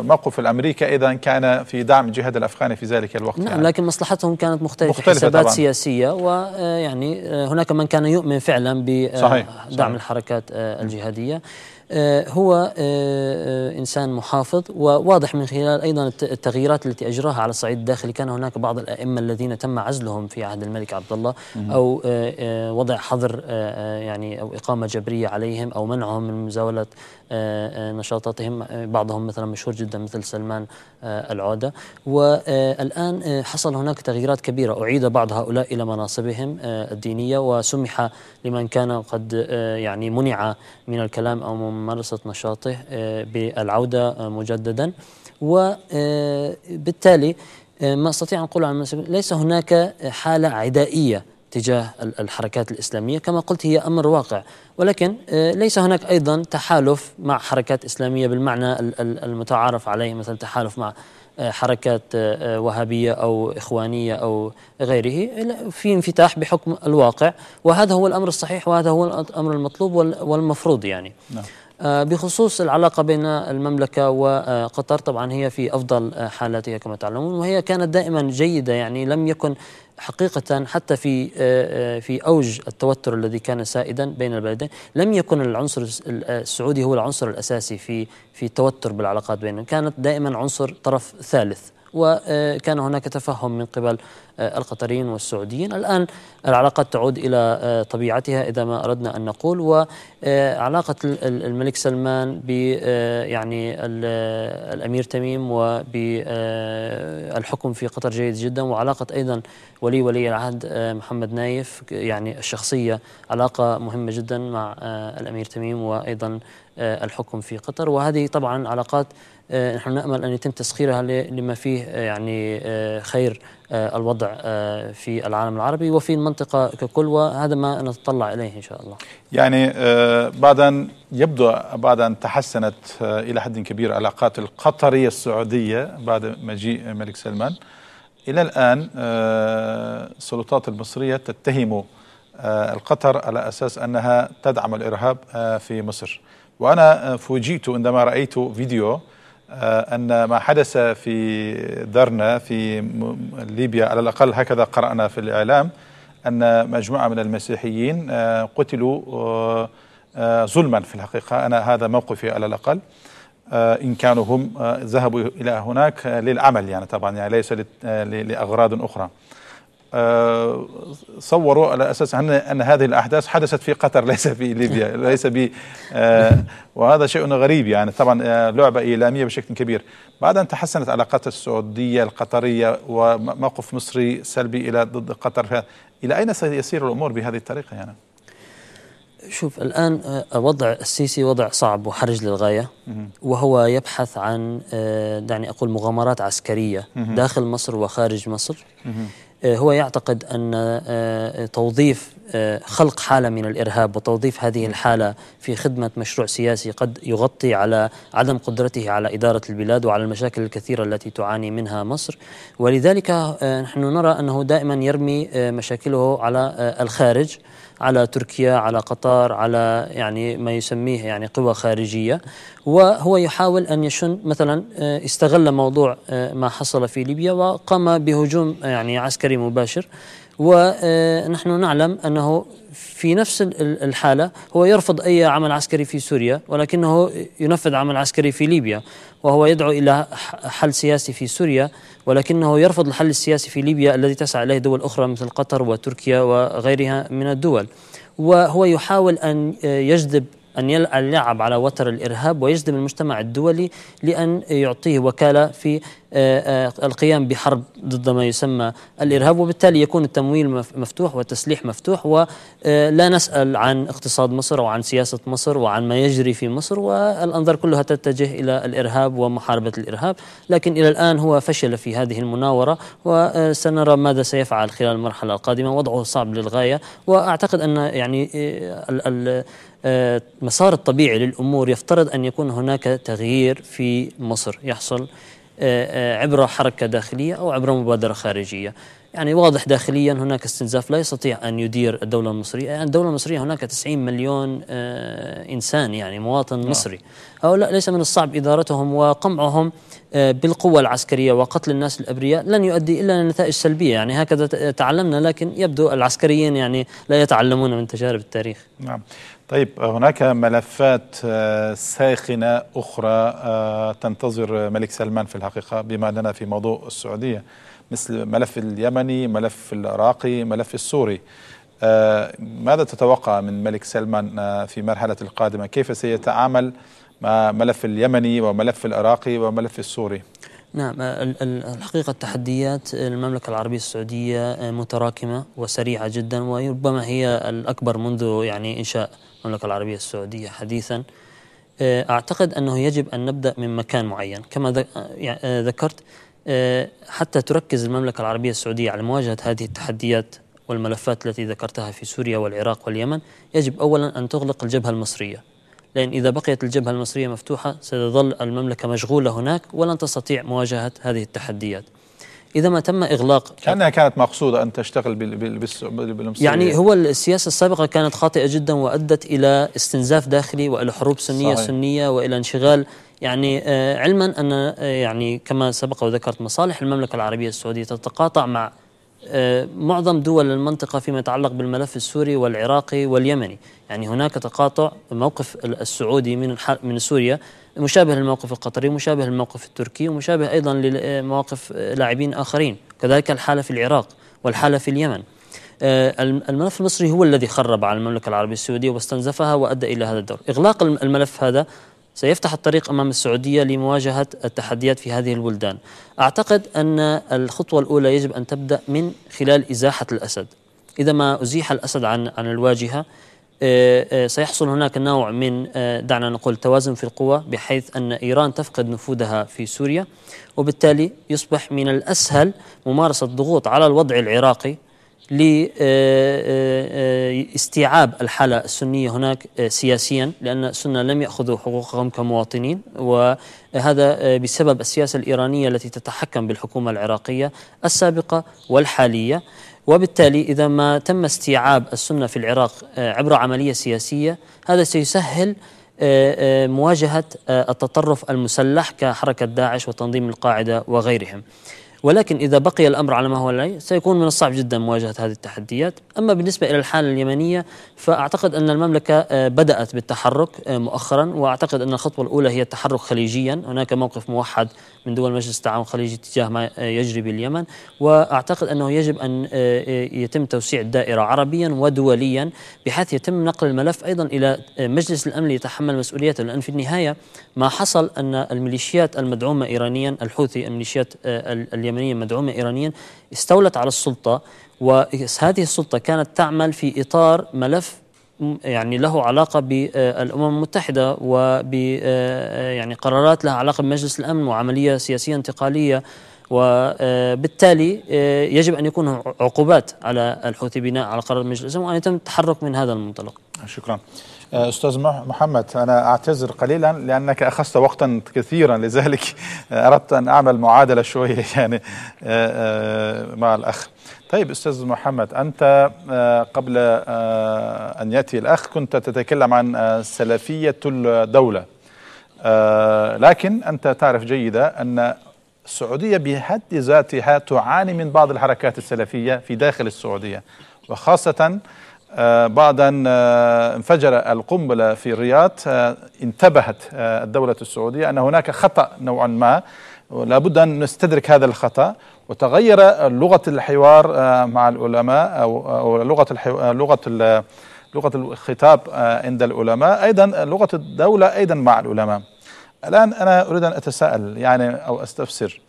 موقف الأمريكا إذا كان في دعم الجهاد الأفغاني في ذلك الوقت نعم يعني لكن مصلحتهم كانت مختلفة, مختلفة حسابات طبعا. سياسية ويعني آه، آه، هناك من كان يؤمن فعلا بدعم صحيح. صحيح. الحركات الجهادية آه، هو آه، آه، إنسان محافظ وواضح من خلال أيضا التغييرات التي أجراها على الصعيد الداخلي كان هناك بعض الأئمة الذين تم عزلهم في عهد الملك عبد الله أو وضع حظر يعني أو إقامة جبرية عليهم أو منعهم من مزاولة نشاطاتهم بعضهم مثلا مشهور جدا مثل سلمان آه، العودة والآن آه، حصل هناك تغييرات كبيرة أعيد بعض هؤلاء إلى مناصبهم آه، الدينية وسمح لمن كان قد يعني منع من الكلام أو ممارسة نشاطه بالعودة مجددا وبالتالي ما استطيع ان اقول عن ليس هناك حاله عدائيه تجاه الحركات الإسلامية كما قلت هي أمر واقع ولكن آه، ليس هناك أيضا تحالف مع حركات إسلامية بالمعنى المتعارف عليه مثلا تحالف مع آه، حركات آه، وهابية أو إخوانية أو غيره في انفتاح بحكم الواقع وهذا هو الأمر الصحيح وهذا هو الأمر المطلوب والمفروض يعني نعم. بخصوص العلاقة بين المملكة وقطر طبعا هي في أفضل حالاتها كما تعلمون وهي كانت دائما جيدة يعني لم يكن حقيقة حتى في آه، آه، في أوج التوتر الذي كان سائدا بين البلدين لم يكن العنصر آه، السعودي هو العنصر الأساسي في في التوتر بالعلاقات بينهم كانت دائما عنصر طرف ثالث وكان هناك تفهم من قبل آه، القطريين والسعوديين الآن العلاقات تعود إلى آه، طبيعتها إذا ما أردنا أن نقول وعلاقة آه، الملك سلمان ب يعني الأمير تميم وبالحكم في قطر جيد جدا وعلاقة أيضا ولي ولي العهد محمد نايف يعني الشخصية علاقة مهمة جدا مع الأمير تميم وأيضا الحكم في قطر وهذه طبعا علاقات آه، نحن نأمل أن يتم تسخيرها لما فيه آه، يعني آه، خير الوضع في العالم العربي وفي المنطقة ككل وهذا ما نتطلع إليه إن شاء الله يعني بعد أن يبدو بعد أن تحسنت إلى حد كبير العلاقات القطرية السعودية بعد مجيء الملك سلمان إلى الآن السلطات المصرية تتهم القطر على أساس أنها تدعم الإرهاب في مصر وأنا فوجئت عندما رأيت فيديو آه، أن ما حدث في درنا في ليبيا على الأقل هكذا قرأنا في الإعلام أن مجموعة من المسيحيين آه، قتلوا آه، ظلما في الحقيقة أنا هذا موقفي على الأقل إن كانوا هم ذهبوا إلى هناك للعمل يعني طبعا يعني ليس لأغراض أخرى آه، صوروا على اساس ان هذه الاحداث حدثت في قطر <laughs> ليس في ليبيا ليس ب آه، وهذا شيء غريب يعني طبعا آه، لعبه اعلاميه بشكل كبير بعد ان تحسنت علاقات السعوديه القطريه وموقف مصري سلبي الى ضد قطر الى اين سيسير الامور بهذه الطريقه يعني شوف الآن وضع السيسي وضع صعب وحرج للغاية وهو يبحث عن دعني أقول مغامرات عسكرية داخل مصر وخارج مصر آه، هو يعتقد أن آه، آه، توظيف خلق حالة من الإرهاب وتوظيف هذه الحالة في خدمة مشروع سياسي قد يغطي على عدم قدرته على إدارة البلاد وعلى المشاكل الكثيرة التي تعاني منها مصر ولذلك آه، نحن نرى أنه دائما يرمي آه، مشاكله على آه، الخارج على تركيا على قطر على يعني ما يسميه يعني قوى خارجية وهو يحاول أن يشن مثلا استغل موضوع ما حصل في ليبيا وقام بهجوم يعني عسكري مباشر ونحن آه، نعلم أنه في نفس الحالة هو يرفض أي عمل عسكري في سوريا ولكنه ينفذ عمل عسكري في ليبيا وهو يدعو إلى حل سياسي في سوريا ولكنه يرفض الحل السياسي في ليبيا الذي تسعى إليه دول أخرى مثل قطر وتركيا وغيرها من الدول وهو يحاول أن آه، يجذب أن يلعب على وتر الإرهاب ويجذب المجتمع الدولي لأن يعطيه وكالة في آه، آه، القيام بحرب ضد ما يسمى الإرهاب وبالتالي يكون التمويل مفتوح والتسليح مفتوح ولا آه، نسأل عن اقتصاد مصر وعن سياسة مصر وعن ما يجري في مصر والأنظار كلها تتجه إلى الإرهاب ومحاربة الإرهاب لكن إلى الآن هو فشل في هذه المناورة وسنرى ماذا سيفعل خلال المرحلة القادمة وضعه صعب للغاية وأعتقد أن يعني المسار آه، الطبيعي للأمور يفترض أن يكون هناك تغيير في مصر يحصل آه، آه، عبر حركة داخلية أو عبر مبادرة خارجية يعني واضح داخليا هناك استنزاف لا يستطيع أن يدير الدولة المصرية يعني الدولة المصرية هناك 90 مليون إنسان يعني مواطن نعم. مصري هؤلاء ليس من الصعب إدارتهم وقمعهم بالقوة العسكرية وقتل الناس الأبرياء لن يؤدي إلا لنتائج سلبية يعني هكذا تعلمنا لكن يبدو العسكريين يعني لا يتعلمون من تجارب التاريخ نعم طيب هناك ملفات آه، ساخنة أخرى آه، تنتظر ملك سلمان في الحقيقة بما أننا في موضوع السعودية مثل ملف اليمني ملف العراقي ملف السوري آه، ماذا تتوقع من ملك سلمان في مرحلة القادمة كيف سيتعامل مع ملف اليمني وملف العراقي وملف السوري نعم آه، الحقيقة التحديات المملكة العربية السعودية آه، متراكمة وسريعة جدا وربما هي الأكبر منذ يعني إنشاء المملكة العربية السعودية حديثا آه، أعتقد أنه يجب أن نبدأ من مكان معين كما ذكرت حتى تركز المملكة العربية السعودية على مواجهة هذه التحديات والملفات التي ذكرتها في سوريا والعراق واليمن يجب أولا أن تغلق الجبهة المصرية لأن إذا بقيت الجبهة المصرية مفتوحة ستظل المملكة مشغولة هناك ولن تستطيع مواجهة هذه التحديات إذا ما تم إغلاق كأنها كانت مقصودة أن تشتغل بالمصرية يعني هو السياسة السابقة كانت خاطئة جدا وأدت إلى استنزاف داخلي وإلى حروب سنية صحيح. سنية وإلى انشغال يعني آه، علما أن آه، يعني كما سبق وذكرت مصالح المملكة العربية السعودية تتقاطع مع آه، معظم دول المنطقة فيما يتعلق بالملف السوري والعراقي واليمني يعني هناك تقاطع موقف السعودي من من سوريا مشابه للموقف القطري مشابه للموقف التركي ومشابه أيضا لمواقف لاعبين آخرين كذلك الحالة في العراق والحالة في اليمن آه، الملف المصري هو الذي خرب على المملكة العربية السعودية واستنزفها وأدى إلى هذا الدور إغلاق الملف هذا سيفتح الطريق امام السعوديه لمواجهه التحديات في هذه البلدان. اعتقد ان الخطوه الاولى يجب ان تبدا من خلال ازاحه الاسد. اذا ما ازيح الاسد عن عن الواجهه آه، آه، سيحصل هناك نوع من آه، دعنا نقول توازن في القوى بحيث ان ايران تفقد نفوذها في سوريا وبالتالي يصبح من الاسهل ممارسه ضغوط على الوضع العراقي لاستيعاب الحالة السنية هناك آه، سياسيا لأن السنة لم يأخذوا حقوقهم كمواطنين وهذا آه، بسبب السياسة الإيرانية التي تتحكم بالحكومة العراقية السابقة والحالية وبالتالي إذا ما تم استيعاب السنة في العراق آه، عبر عملية سياسية هذا سيسهل مواجهة التطرف المسلح كحركة داعش وتنظيم القاعدة وغيرهم ولكن إذا بقي الأمر على ما هو عليه سيكون من الصعب جدا مواجهة هذه التحديات أما بالنسبة إلى الحالة اليمنية فأعتقد أن المملكة آه، بدأت بالتحرك آه، مؤخرا وأعتقد أن الخطوة الأولى هي التحرك خليجيا هناك موقف موحد من دول مجلس التعاون الخليجي تجاه ما آه، يجري باليمن وأعتقد أنه يجب أن يتم توسيع الدائرة عربيا ودوليا بحيث يتم نقل الملف أيضا إلى مجلس الأمن ليتحمل مسؤوليته لأن في النهاية ما حصل أن الميليشيات المدعومة إيرانيا الحوثي الميليشيات اليمنية اليمنية مدعومة إيرانيا استولت على السلطة وهذه السلطة كانت تعمل في إطار ملف يعني له علاقه بالامم المتحده وب آه، يعني قرارات لها علاقه بمجلس الامن وعمليه سياسيه انتقاليه وبالتالي آه، يجب ان يكون عقوبات على الحوثي بناء على قرار مجلس الامن وان يتم التحرك من هذا المنطلق. شكرا. آه، استاذ محمد انا اعتذر قليلا لانك اخذت وقتا كثيرا لذلك آه، اردت ان اعمل معادله شويه <laughs> يعني آه، مع الاخ طيب استاذ محمد انت قبل ان ياتي الاخ كنت تتكلم عن سلفيه الدوله لكن انت تعرف جيدا ان السعوديه بحد ذاتها تعاني من بعض الحركات السلفيه في داخل السعوديه وخاصه آه، بعد أن آه، انفجر القنبلة في الرياض آه، انتبهت الدولة السعودية أن هناك خطأ نوعا ما لابد أن نستدرك هذا الخطأ وتغير لغة الحوار مع العلماء أو لغة لغة لغة الخطاب عند العلماء أيضا لغة الدولة أيضا مع العلماء الآن أنا أريد أن أتساءل يعني أو أستفسر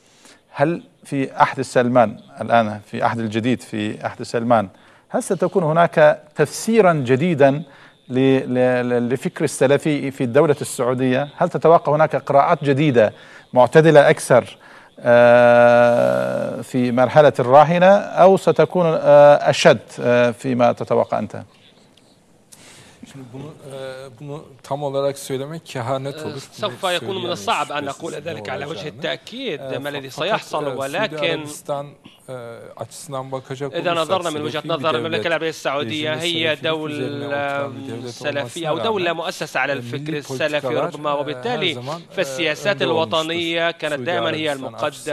هل في عهد سلمان الآن في عهد الجديد في عهد سلمان هل ستكون هناك تفسيرا جديدا لفكر السلفي في الدولة السعودية هل تتوقع هناك قراءات جديدة معتدلة أكثر آه، في مرحلة الراهنة أو ستكون آه، أشد آه، فيما تتوقع أنت؟ bunu e, bunu tam olarak söylemek kehanet olur. سوف يكون من الصعب أن أقول ذلك على وجه التأكيد ما الذي سيحصل ولكن açısından bakacak إذا olursak نظرنا من وجهة Selefi bir نظر المملكة devlet, العربية السعودية rejimi هي Selefilik üzerine دولة oturan bir devlet سلفية أو olmasına دولة rağmen مؤسسة على milli الفكر السلفي politikalar, ربما e, her وبالتالي zaman, e, فالسياسات önde الوطنية olmuştur. كانت Suudi دائما هي Arabistan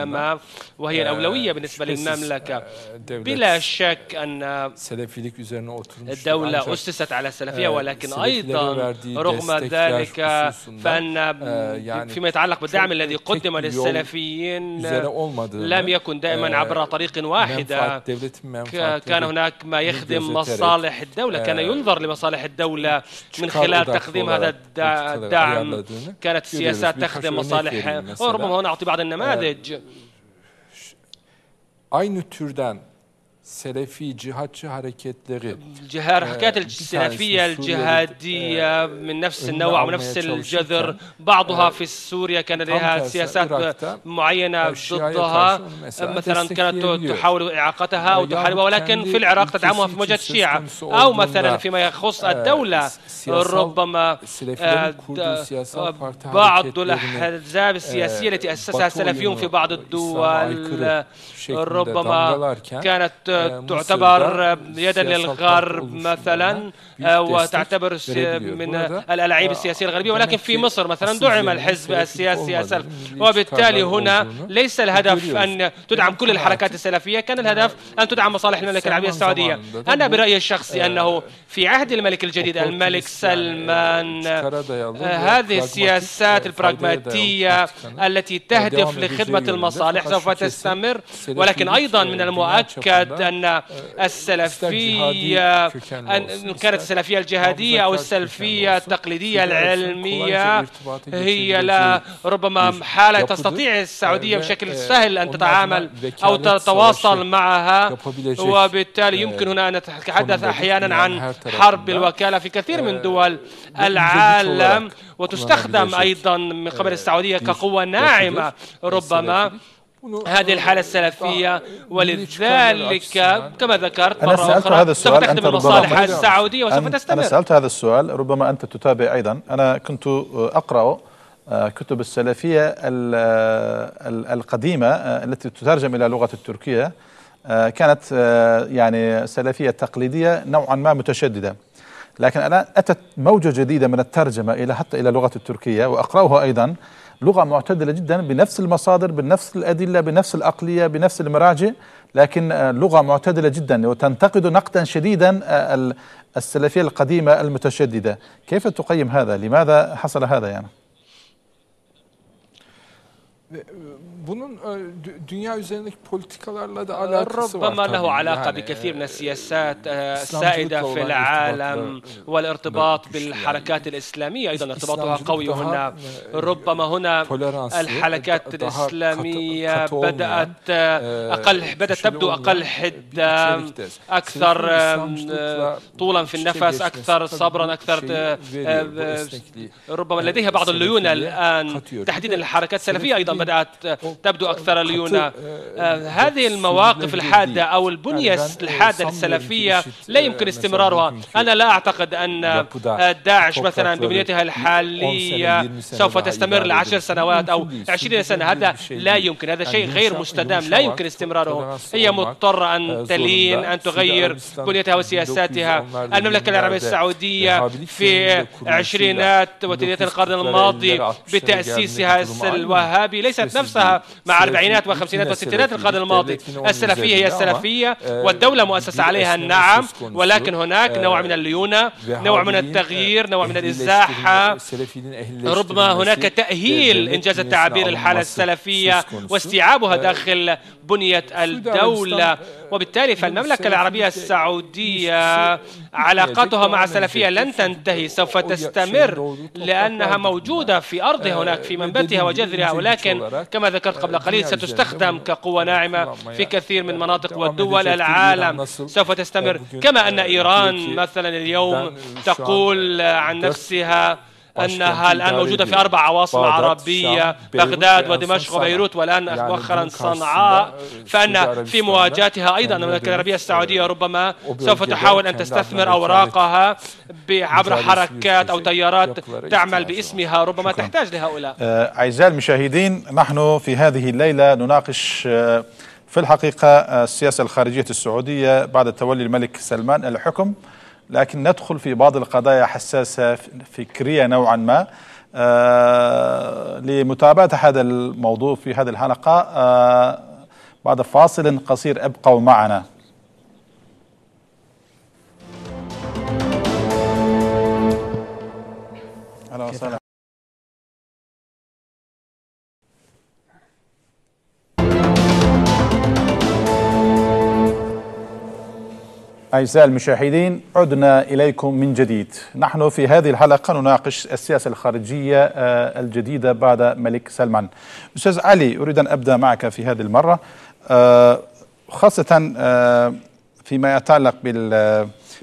المقدمة وهي الأولوية بالنسبة şüphesiz, للمملكة e, devlet بلا شك أن Selefilik üzerine oturmuştur. Ancak, الدولة أسست على السلفية e, ولكن أيضا Selefilere verdiği رغم destekler ذلك hususunda, فأن e, yani فيما يتعلق بالدعم çok الذي tek قدم bir yol للسلفيين üzere olmadığı, لم يكن دائما e, عبر طريق طريق واحدة كان هناك ما يخدم مصالح الدولة كان آه، ينظر لمصالح الدولة من خلال تقديم هذا الدعم كانت السياسات تخدم مصالح ربما هنا أعطي بعض النماذج aynı آه، türden آه، سلفي cihatçı hareketleri الجهار السلفية الجهادية اه، من نفس النوع ونفس الجذر بعضها اه. في سوريا كان لها سياسات معينة اه، ضدها مثلا كانت تحاول إعاقتها وتحاربها ولكن في العراق تدعمها في مواجهة الشيعة أو مثلا فيما يخص الدولة ربما بعض الأحزاب السياسية التي أسسها السلفيون في بعض الدول ربما كانت آه، تعتبر يدا للغرب مثلا آه، وتعتبر من الألعاب السياسية آه، الغربية ولكن في مصر مثلا دعم يعني الحزب السياسي السلف وبالتالي هنا ليس الهدف أن تدعم كل الحركات السلفية كان الهدف أن تدعم مصالح المملكة العربية السعودية أنا برأيي الشخصي أنه في عهد الملك الجديد الملك يعني سلمان هذه السياسات البراغماتية التي تهدف لخدمة المصالح سوف تستمر ولكن أيضا من المؤكد أن السلفية أن كانت السلفية الجهادية أو السلفية التقليدية العلمية هي لا ربما حالة تستطيع السعودية بشكل سهل أن تتعامل أو تتواصل معها وبالتالي يمكن هنا أن نتحدث أحيانا عن حرب الوكالة في كثير من دول العالم وتستخدم أيضا من قبل السعودية كقوة ناعمة ربما هذه الحالة السلفية ولذلك كما ذكرت مرة أنا سألت أخرى هذا السؤال سوف تخدم المصالح السعودية وسوف تستمر أنا سألت هذا السؤال ربما أنت تتابع أيضا أنا كنت أقرأ آه، كتب السلفية آه، القديمة آه، التي تترجم إلى لغة التركية كانت يعني سلفية تقليدية نوعا ما متشددة لكن الآن أتت موجة جديدة من الترجمة إلى حتى إلى لغة التركية وأقرأها أيضا لغة معتدلة جدا بنفس المصادر بنفس الأدلة بنفس الأقلية بنفس المراجع لكن آه، لغة معتدلة جدا وتنتقد نقدا شديدا آه، السلفية القديمة المتشددة كيف تقيم هذا لماذا حصل هذا يعني bunun e, dünya üzerindeki politikalarla da alakası var. ربما له علاقة yani بكثير من السياسات السائدة في العالم والارتباط بالحركات الإسلامية أيضا ارتباطها قوي هنا ربما هنا الحركات الإسلامية بدأت أقل بدأت تبدو أقل حدة أكثر طولا في النفس أكثر صبرا أكثر ربما لديها بعض الليونة الآن تحديدا الحركات السلفية أيضا بدأت تبدو أكثر ليونة آه، آه، آه، هذه المواقف الحادة أو البنية الحادة السلفية لا يمكن استمرارها أنا لا أعتقد أن داعش مثلا ببنيتها الحالية سوف تستمر لعشر سنوات أو عشرين سنة هذا لا يمكن هذا شيء غير مستدام لا يمكن استمراره هي مضطرة أن تلين أن تغير بنيتها وسياساتها المملكة العربية السعودية في عشرينات وثلاثينات القرن الماضي بتأسيسها الوهابي ليست نفسها مع أربعينات وخمسينات والستينات القرن الماضي السلفية هي السلفية آه، والدولة مؤسسة عليها نعم ولكن هناك نوع من آه، الليونة نوع من التغيير نوع من الإزاحة ربما هناك تأهيل إنجاز التعبير الحالة السلفية واستيعابها آه، داخل بنية الدولة وبالتالي فالمملكة العربية السعودية علاقتها مع السلفية لن تنتهي سوف تستمر لأنها موجودة في أرضها هناك في منبتها وجذرها ولكن كما ذكرت ذكرت قبل قليل ستستخدم كقوة ناعمة في كثير من يعني مناطق ودول العالم سوف تستمر كما أن إيران مثلا اليوم تقول عن نفسها أنها الآن موجودة في أربع عواصم عربية بغداد يعني ودمشق وبيروت والآن يعني مؤخرا صنعاء فأن في مواجهتها أيضا المملكة العربية السعودية ربما سوف تحاول أن تستثمر أوراقها عبر حركات أو تيارات تعمل باسمها ربما تحتاج لهؤلاء آه، أعزائي المشاهدين نحن في هذه الليلة نناقش آه، في الحقيقة آه، السياسة الخارجية السعودية بعد تولي الملك سلمان الحكم لكن ندخل في بعض القضايا حساسة فكرية نوعا ما آه، لمتابعة هذا الموضوع في هذه الحلقة آه، بعد فاصل قصير ابقوا معنا أهلا وسهلا أعزائي المشاهدين عدنا إليكم من جديد نحن في هذه الحلقة نناقش السياسة الخارجية آه، الجديدة بعد ملك سلمان أستاذ علي أريد أن أبدأ معك في هذه المرة آه، خاصة آه، فيما يتعلق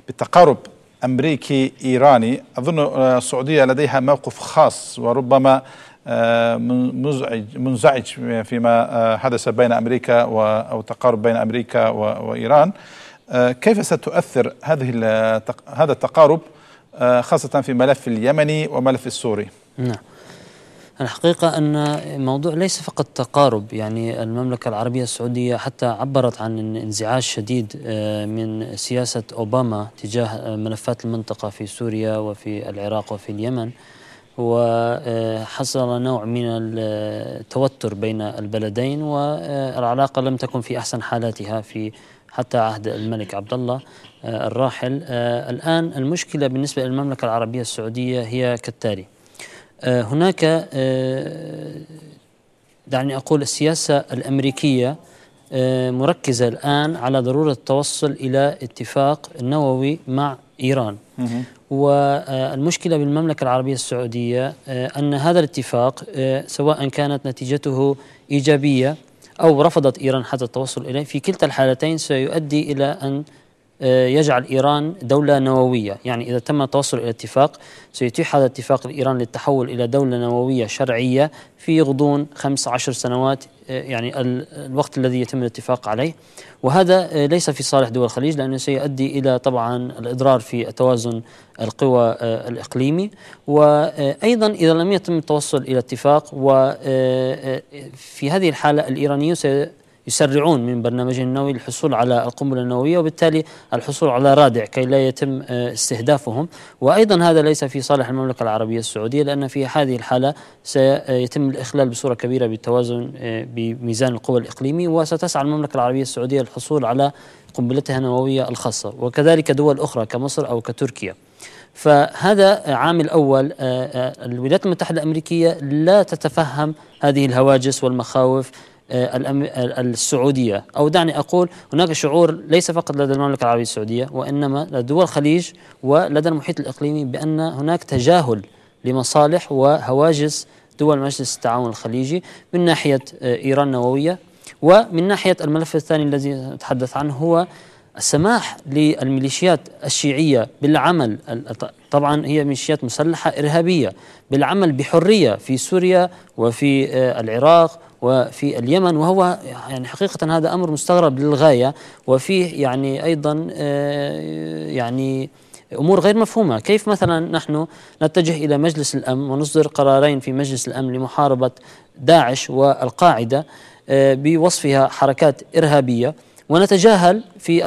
بالتقارب أمريكي إيراني أظن السعودية لديها موقف خاص وربما منزعج منزعج فيما حدث بين أمريكا أو تقارب بين أمريكا وإيران آه، كيف ستؤثر هذه هذا التقارب آه، خاصة في ملف اليمني وملف السوري نعم الحقيقة أن الموضوع ليس فقط تقارب يعني المملكة العربية السعودية حتى عبرت عن انزعاج شديد آه، من سياسة أوباما تجاه ملفات المنطقة في سوريا وفي العراق وفي اليمن وحصل نوع من التوتر بين البلدين والعلاقة لم تكن في أحسن حالاتها في حتى عهد الملك عبد الله آه، الراحل آه، الآن المشكلة بالنسبة للمملكة العربية السعودية هي كالتالي آه، هناك دعني أقول السياسة الأمريكية مركزة الآن على ضرورة التوصل إلى اتفاق نووي مع إيران والمشكلة بالمملكة العربية السعودية أن هذا الاتفاق سواء كانت نتيجته إيجابية أو رفضت إيران حتى التوصل إليه في كلتا الحالتين سيؤدي إلى أن آه، يجعل إيران دولة نووية يعني إذا تم التوصل إلى اتفاق سيتيح هذا الاتفاق لإيران للتحول إلى دولة نووية شرعية في غضون خمس عشر سنوات آه، يعني الوقت الذي يتم الاتفاق عليه وهذا آه، ليس في صالح دول الخليج لأنه سيؤدي إلى طبعا الإضرار في توازن القوى الإقليمي وأيضا إذا لم يتم التوصل إلى اتفاق وفي هذه الحالة الإيرانيون يسرعون من برنامجهم النووي للحصول على القنبله النوويه وبالتالي الحصول على رادع كي لا يتم آه، استهدافهم وايضا هذا ليس في صالح المملكه العربيه السعوديه لان في هذه الحاله سيتم الاخلال بصوره كبيره بالتوازن آه، بميزان القوى الاقليمي وستسعى المملكه العربيه السعوديه للحصول على قنبلتها النوويه الخاصه وكذلك دول اخرى كمصر او كتركيا. فهذا عامل أول آه، الولايات المتحدة الأمريكية لا تتفهم هذه الهواجس والمخاوف آه، السعودية أو دعني أقول هناك شعور ليس فقط لدى المملكة العربية السعودية وإنما لدى دول الخليج ولدى المحيط الإقليمي بأن هناك تجاهل لمصالح وهواجس دول مجلس التعاون الخليجي من ناحية آه، إيران النووية ومن ناحية الملف الثاني الذي نتحدث عنه هو السماح للميليشيات الشيعية بالعمل طبعا هي ميليشيات مسلحة إرهابية بالعمل بحرية في سوريا وفي آه، العراق وفي اليمن وهو يعني حقيقة هذا أمر مستغرب للغاية وفيه يعني أيضا آه، يعني امور غير مفهومه، كيف مثلا نحن نتجه الى مجلس الامن ونصدر قرارين في مجلس الامن لمحاربه داعش والقاعده آه، بوصفها حركات ارهابيه ونتجاهل في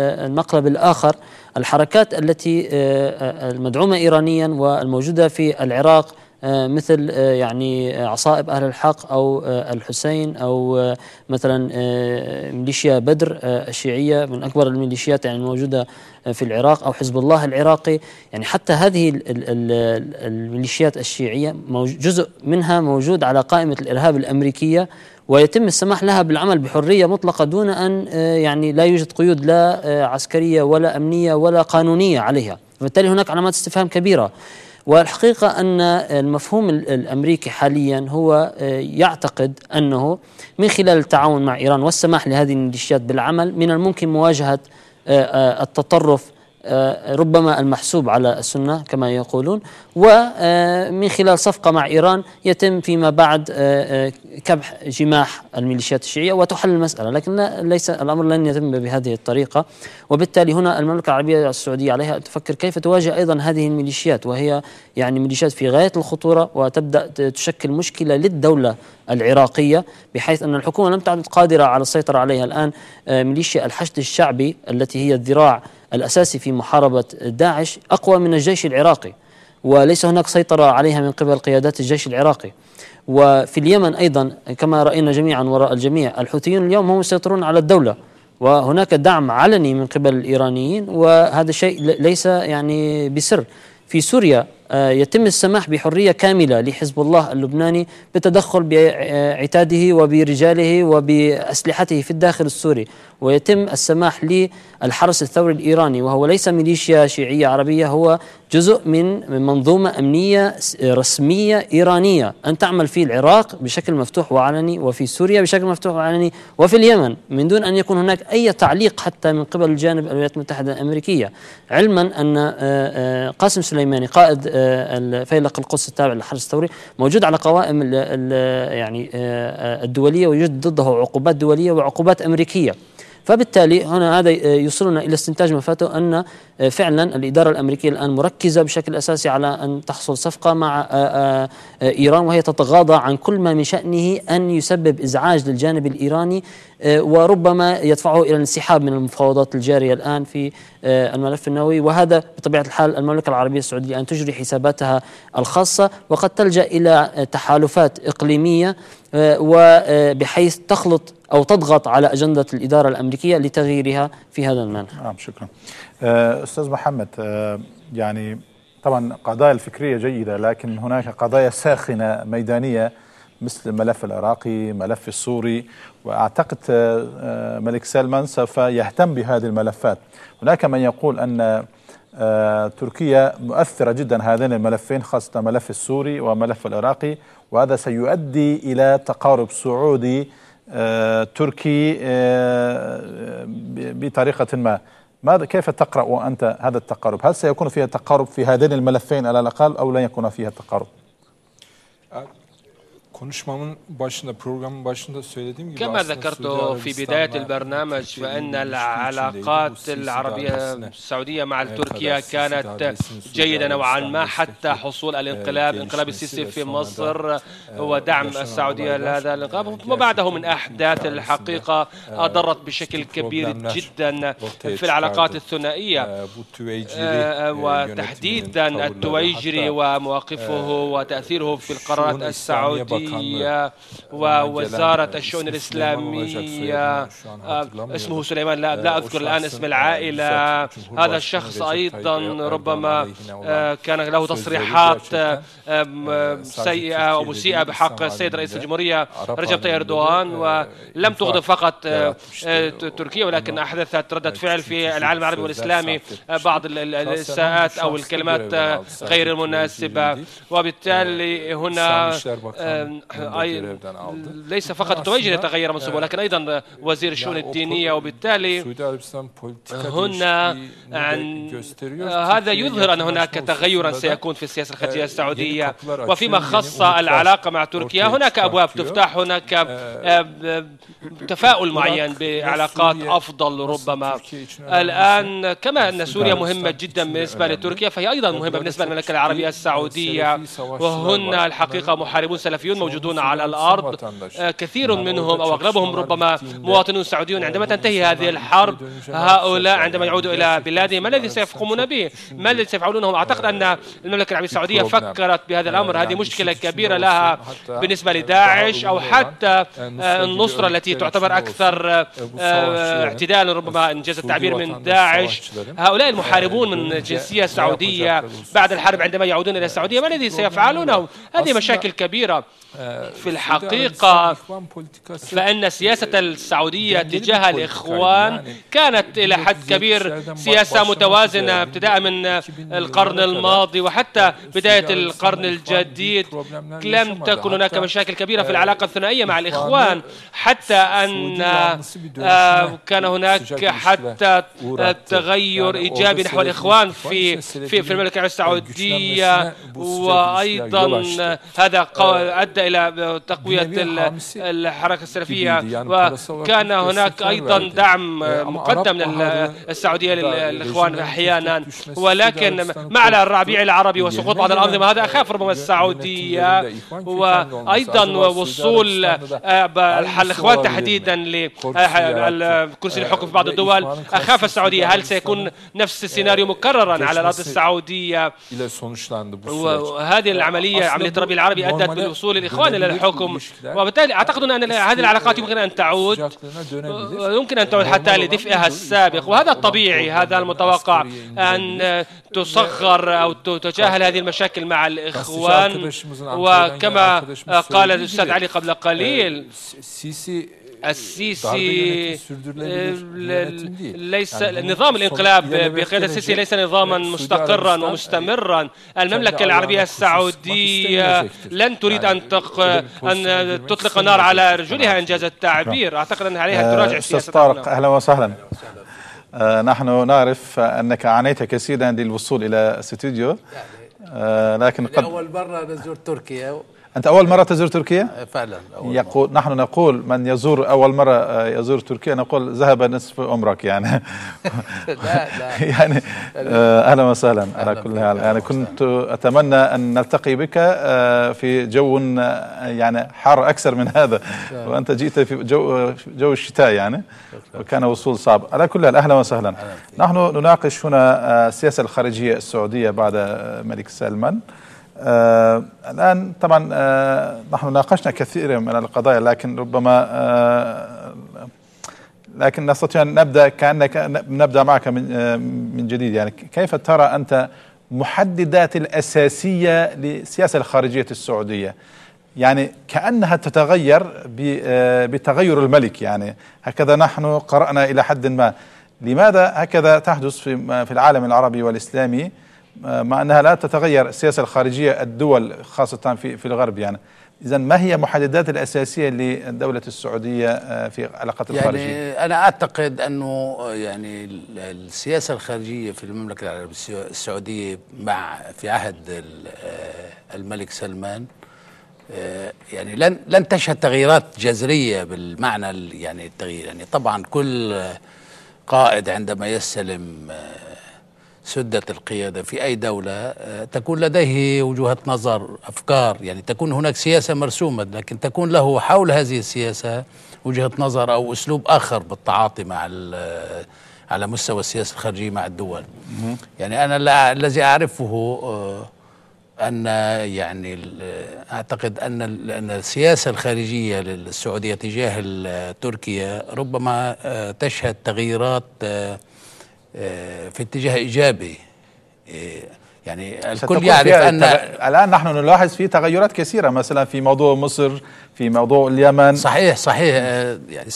المقلب الآخر الحركات التي آه، آه، المدعومة إيرانيا والموجودة في العراق آه، مثل آه، يعني عصائب أهل الحق أو آه، الحسين أو مثلا ميليشيا بدر الشيعية من أكبر الميليشيات يعني الموجودة في العراق أو حزب الله العراقي يعني حتى هذه الميليشيات الشيعية جزء منها موجود على قائمة الإرهاب الأمريكية ويتم السماح لها بالعمل بحريه مطلقه دون ان يعني لا يوجد قيود لا عسكريه ولا امنيه ولا قانونيه عليها، وبالتالي هناك علامات استفهام كبيره. والحقيقة أن المفهوم الأمريكي حاليا هو آه، يعتقد أنه من خلال التعاون مع إيران والسماح لهذه الميليشيات بالعمل من الممكن مواجهة آه، آه، التطرف آه، ربما المحسوب على السنة كما يقولون ومن آه، خلال صفقة مع إيران يتم فيما بعد آه، كبح جماح الميليشيات الشيعية وتحل المسألة لكن ليس الأمر لن يتم بهذه الطريقة وبالتالي هنا المملكة العربية السعودية عليها تفكر كيف تواجه أيضا هذه الميليشيات وهي يعني ميليشيات في غاية الخطورة وتبدأ تشكل مشكلة للدولة العراقية بحيث أن الحكومة لم تعد قادرة على السيطرة عليها الآن ميليشيا الحشد الشعبي التي هي الذراع الأساسي في محاربة داعش أقوى من الجيش العراقي وليس هناك سيطرة عليها من قبل قيادات الجيش العراقي وفي اليمن أيضا كما رأينا جميعا وراء الجميع الحوثيون اليوم هم يسيطرون على الدولة وهناك دعم علني من قبل الإيرانيين وهذا الشيء ليس يعني بسر في سوريا آه، يتم السماح بحرية كاملة لحزب الله اللبناني بتدخل بعتاده آه، وبرجاله وبأسلحته في الداخل السوري ويتم السماح للحرس الثوري الإيراني وهو ليس ميليشيا شيعية عربية هو جزء من منظومة أمنية رسمية إيرانية أن تعمل في العراق بشكل مفتوح وعلني وفي سوريا بشكل مفتوح وعلني وفي اليمن من دون أن يكون هناك أي تعليق حتى من قبل الجانب الولايات المتحدة الأمريكية علما أن آه، آه، قاسم سليماني قائد آه، الفيلق القدس التابع للحرس الثوري موجود على قوائم يعني الدولية ويوجد ضده عقوبات دولية وعقوبات أمريكية فبالتالي هنا هذا آه، يوصلنا الى استنتاج ما فاته ان آه، فعلا الاداره الامريكيه الان مركزه بشكل اساسي على ان تحصل صفقه مع آه، ايران وهي تتغاضى عن كل ما من شانه ان يسبب ازعاج للجانب الايراني وربما يدفعه الى الانسحاب من المفاوضات الجاريه الان في آه، الملف النووي وهذا بطبيعة الحال المملكة العربية السعودية أن تجري حساباتها الخاصة وقد تلجأ إلى تحالفات إقليمية آه، وبحيث آه، تخلط أو تضغط على أجندة الإدارة الأمريكية لتغييرها في هذا المنح نعم شكرا أستاذ محمد يعني طبعا قضايا الفكرية جيدة لكن هناك قضايا ساخنة ميدانية مثل الملف العراقي ملف السوري وأعتقد آه، آه، ملك سلمان سوف يهتم بهذه الملفات هناك من يقول أن آه، تركيا مؤثرة جدا هذين الملفين خاصة ملف السوري وملف العراقي وهذا سيؤدي إلى تقارب سعودي تركي بطريقة ما ماذا كيف تقرأ وأنت هذا التقارب هل سيكون فيها تقارب في هذين الملفين على الأقل أو لن يكون فيها تقارب konuşmamın başında programın başında söylediğim gibi كما ذكرت في بداية البرنامج فإن العلاقات العربية السعودية مع تركيا كانت جيدة نوعا ما حتى حصول e, الانقلاب انقلاب السيسي في مصر e, ودعم السعودية لهذا e, الانقلاب وما بعده من أحداث الحقيقة أضرت بشكل كبير جدا في العلاقات الثنائية آه، آه، وتحديدا التويجري ومواقفه وتأثيره في القرارات السعودية الإسلامية ووزارة الشؤون آه، الإسلامية اسمه سليمان لا, لا أذكر آه، الآن اسم العائلة هذا الشخص طيب، أيضا ربما آه، كان له تصريحات سيئة ومسيئة بحق السيد رئيس الجمهورية رجب طيب أردوغان ولم تغضب فقط تركيا ولكن أحدثت ردة فعل في العالم العربي والإسلامي بعض الإساءات أو الكلمات غير المناسبة وبالتالي هنا ليس فقط التوجه يتغير منصبه ولكن أيضا وزير الشؤون الدينية وبالتالي هنا عن آه، هذا يظهر أن هناك تغيرا سيكون في السياسة الخارجية آه، يعني السعودية وفيما يعني خص العلاقة مع تركيا هناك أبواب تفتح هناك آه، تفاؤل معين بعلاقات أفضل ربما الآن كما أن سوريا مهمة جدا بالنسبة لتركيا فهي أيضا مهمة بالنسبة للمملكة العربية السعودية وهن الحقيقة محاربون سلفيون موجودون على الأرض آه، كثير منهم أو أغلبهم ربما مواطنون سعوديون آه، عندما تنتهي هذه الحرب هؤلاء عندما يعودوا إلى بلادهم ما الذي يعني سيقومون به ما الذي سيفعلونه أعتقد أن المملكة العربية السعودية فكرت بهذا يعني الأمر هذه يعني مشكلة كبيرة لها بالنسبة لداعش أو حتى آه، النصرة التي تعتبر أكثر اعتدالا ربما إن جاز التعبير من داعش هؤلاء المحاربون من الجنسية السعودية بعد الحرب عندما يعودون إلى السعودية ما الذي سيفعلونه هذه مشاكل كبيرة آه، في الحقيقة فإن سياسة السعودية تجاه الإخوان يعني كانت إلى حد كبير سياسة متوازنة ابتداء من القرن الماضي وحتى بداية القرن الجديد يعني لم تكن هناك مشاكل كبيرة في آه، العلاقة الثنائية مع الإخوان حتى أن آه، كان هناك حتى تغير إيجابي نحو الإخوان في في, المملكة العربية السعودية وأيضا هذا أدى الى تقويه الحركه السلفيه وكان هناك ايضا دعم مقدم للسعوديه للاخوان احيانا ولكن مع الربيع العربي وسقوط بعض الانظمه هذا اخاف ربما السعوديه وايضا وصول الاخوان تحديدا لكرسي الحكم في بعض الدول اخاف السعوديه هل سيكون نفس السيناريو مكررا على الاراضي السعوديه وهذه العمليه عمليه الربيع العربي ادت بالوصول الى للحكم وبالتالي أعتقد أن هذه العلاقات يمكن أن تعود آه، يمكن أن تعود حتى لدفئها السابق وهذا الطبيعي هذا المتوقع أن تصغر أو تتجاهل هذه المشاكل مع الإخوان وكما قال الأستاذ علي قبل قليل آه، السيسي آه، ليس يعني نظام الانقلاب يعني بقيادة السيسي ليس نظاما مستقرا ومستمرا المملكة العربية السعودية لن تريد يعني أن, تق... أن تطلق النار على رجلها إنجاز التعبير أعتقد أن عليها تراجع آه، تراجع استاذ طارق أهلا وسهلا آه، نحن نعرف أنك عانيت كثيرا للوصول إلى استوديو لكن قد أول مرة نزور تركيا أنت أول مرة تزور تركيا؟ آه، فعلا أول يقول مرة. نحن نقول من يزور أول مرة آه، يزور تركيا نقول ذهب نصف عمرك يعني <laughs> لا لا <laughs> يعني آه، أهلا وسهلا على كل حال يعني كنت أتمنى أن نلتقي بك في جو يعني حار أكثر من هذا وأنت جئت في جو جو الشتاء يعني وكان وصول صعب على كل حال أهلا وسهلا نحن نناقش هنا السياسة الخارجية السعودية بعد ملك سلمان آه الآن طبعا آه نحن ناقشنا كثير من القضايا لكن ربما آه لكن نستطيع أن نبدأ كأنك نبدأ معك من, آه من جديد يعني كيف ترى أنت محددات الأساسية للسياسة الخارجية السعودية يعني كأنها تتغير آه، بتغير الملك يعني هكذا نحن قرأنا إلى حد ما لماذا هكذا تحدث في العالم العربي والإسلامي آه، مع انها لا تتغير السياسه الخارجيه الدول خاصه في في الغرب يعني اذا ما هي محددات الاساسيه لدوله السعوديه آه، في علاقات يعني الخارجيه؟ انا اعتقد انه آه، يعني السياسه الخارجيه في المملكه العربيه السعوديه مع في عهد الملك سلمان يعني لن لن تشهد تغييرات جذريه بالمعنى يعني التغيير يعني طبعا كل قائد عندما يستلم سدت القيادة في أي دولة آه، تكون لديه وجهة نظر أفكار يعني تكون هناك سياسة مرسومة لكن تكون له حول هذه السياسة وجهة نظر أو أسلوب آخر بالتعاطي مع آه، على مستوى السياسة الخارجية مع الدول يعني أنا الذي أعرفه آه، أن يعني أعتقد أن أن السياسة الخارجية للسعودية تجاه تركيا ربما تشهد تغييرات آه، في اتجاه ايجابي آه، يعني الكل يعرف ان الان نحن نلاحظ في تغيرات كثيره مثلا في موضوع مصر في موضوع اليمن صحيح صحيح آه، يعني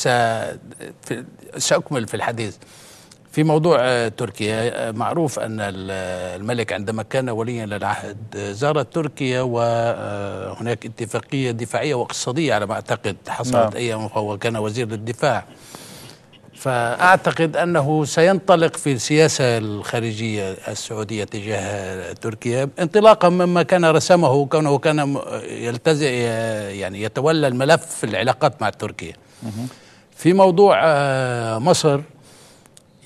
ساكمل في الحديث في موضوع تركيا معروف ان الملك عندما كان وليا للعهد زار تركيا وهناك اتفاقيه دفاعيه واقتصاديه على ما اعتقد حصلت نعم. ايام وهو كان وزير للدفاع فأعتقد أنه سينطلق في السياسة الخارجية السعودية تجاه تركيا انطلاقا مما كان رسمه كونه كان يلتزم يعني يتولى الملف العلاقات مع تركيا في موضوع آه، مصر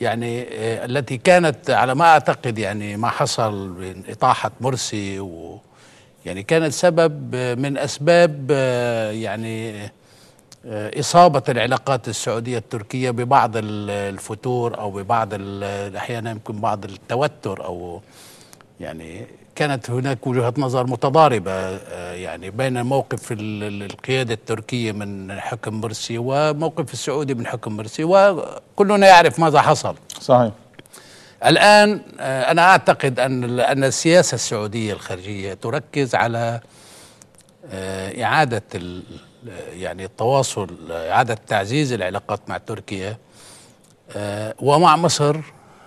يعني آه، التي كانت على ما أعتقد يعني ما حصل من إطاحة مرسي و يعني كانت سبب آه، من أسباب يعني آه، إصابة العلاقات السعودية التركية ببعض الفتور أو ببعض أحيانا يمكن بعض التوتر أو يعني كانت هناك وجهة نظر متضاربة آه، يعني بين موقف القيادة التركية من حكم مرسي وموقف السعودي من حكم مرسي وكلنا يعرف ماذا حصل صحيح الآن آه، أنا أعتقد أن أن السياسة السعودية الخارجية تركز على إعادة يعني التواصل إعادة تعزيز العلاقات مع تركيا آه، ومع مصر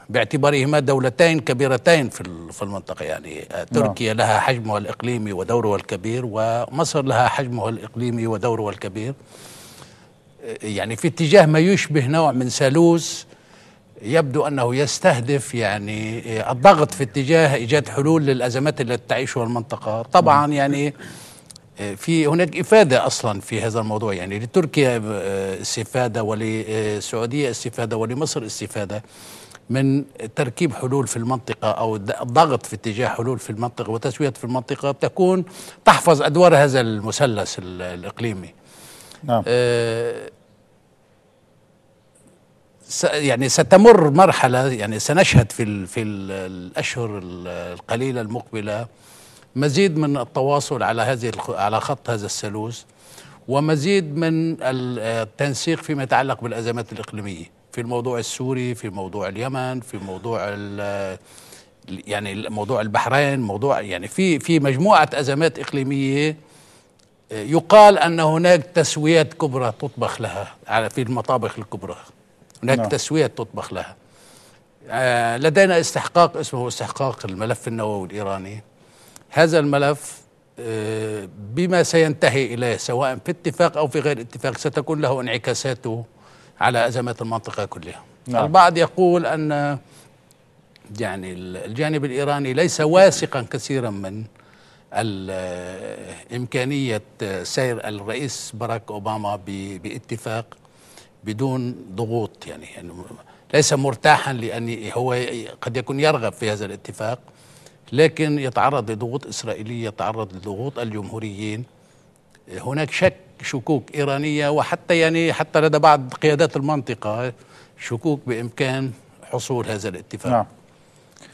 باعتبارهما دولتين كبيرتين في في المنطقة يعني آه، نعم. تركيا لها حجمها الإقليمي ودورها الكبير ومصر لها حجمها الإقليمي ودورها الكبير آه، يعني في اتجاه ما يشبه نوع من ثالوث يبدو انه يستهدف يعني الضغط في اتجاه ايجاد حلول للازمات التي تعيشها المنطقه طبعا نعم. يعني في هناك إفادة أصلا في هذا الموضوع يعني لتركيا آه، استفادة وللسعودية استفادة ولمصر استفادة من تركيب حلول في المنطقة أو الضغط في اتجاه حلول في المنطقة وتسوية في المنطقة تكون تحفظ أدوار هذا المثلث الإقليمي نعم. آه يعني ستمر مرحلة يعني سنشهد في في الأشهر القليلة المقبلة مزيد من التواصل على هذه على خط هذا الثالوث ومزيد من التنسيق فيما يتعلق بالازمات الاقليميه في الموضوع السوري في موضوع اليمن في موضوع يعني موضوع البحرين موضوع يعني في في مجموعه ازمات اقليميه يقال ان هناك تسويات كبرى تطبخ لها على في المطابخ الكبرى هناك نعم. تسويات تطبخ لها آه، لدينا استحقاق اسمه استحقاق الملف النووي الايراني هذا الملف آه، بما سينتهي اليه سواء في اتفاق او في غير اتفاق ستكون له انعكاساته على ازمات المنطقه كلها. نعم. البعض يقول ان يعني الجانب الايراني ليس واثقا كثيرا من امكانيه سير الرئيس باراك اوباما باتفاق بدون ضغوط يعني, يعني ليس مرتاحا لان هو قد يكون يرغب في هذا الاتفاق لكن يتعرض لضغوط إسرائيلية يتعرض لضغوط الجمهوريين هناك شك شكوك إيرانية وحتى يعني حتى لدى بعض قيادات المنطقة شكوك بإمكان حصول هذا الاتفاق نعم.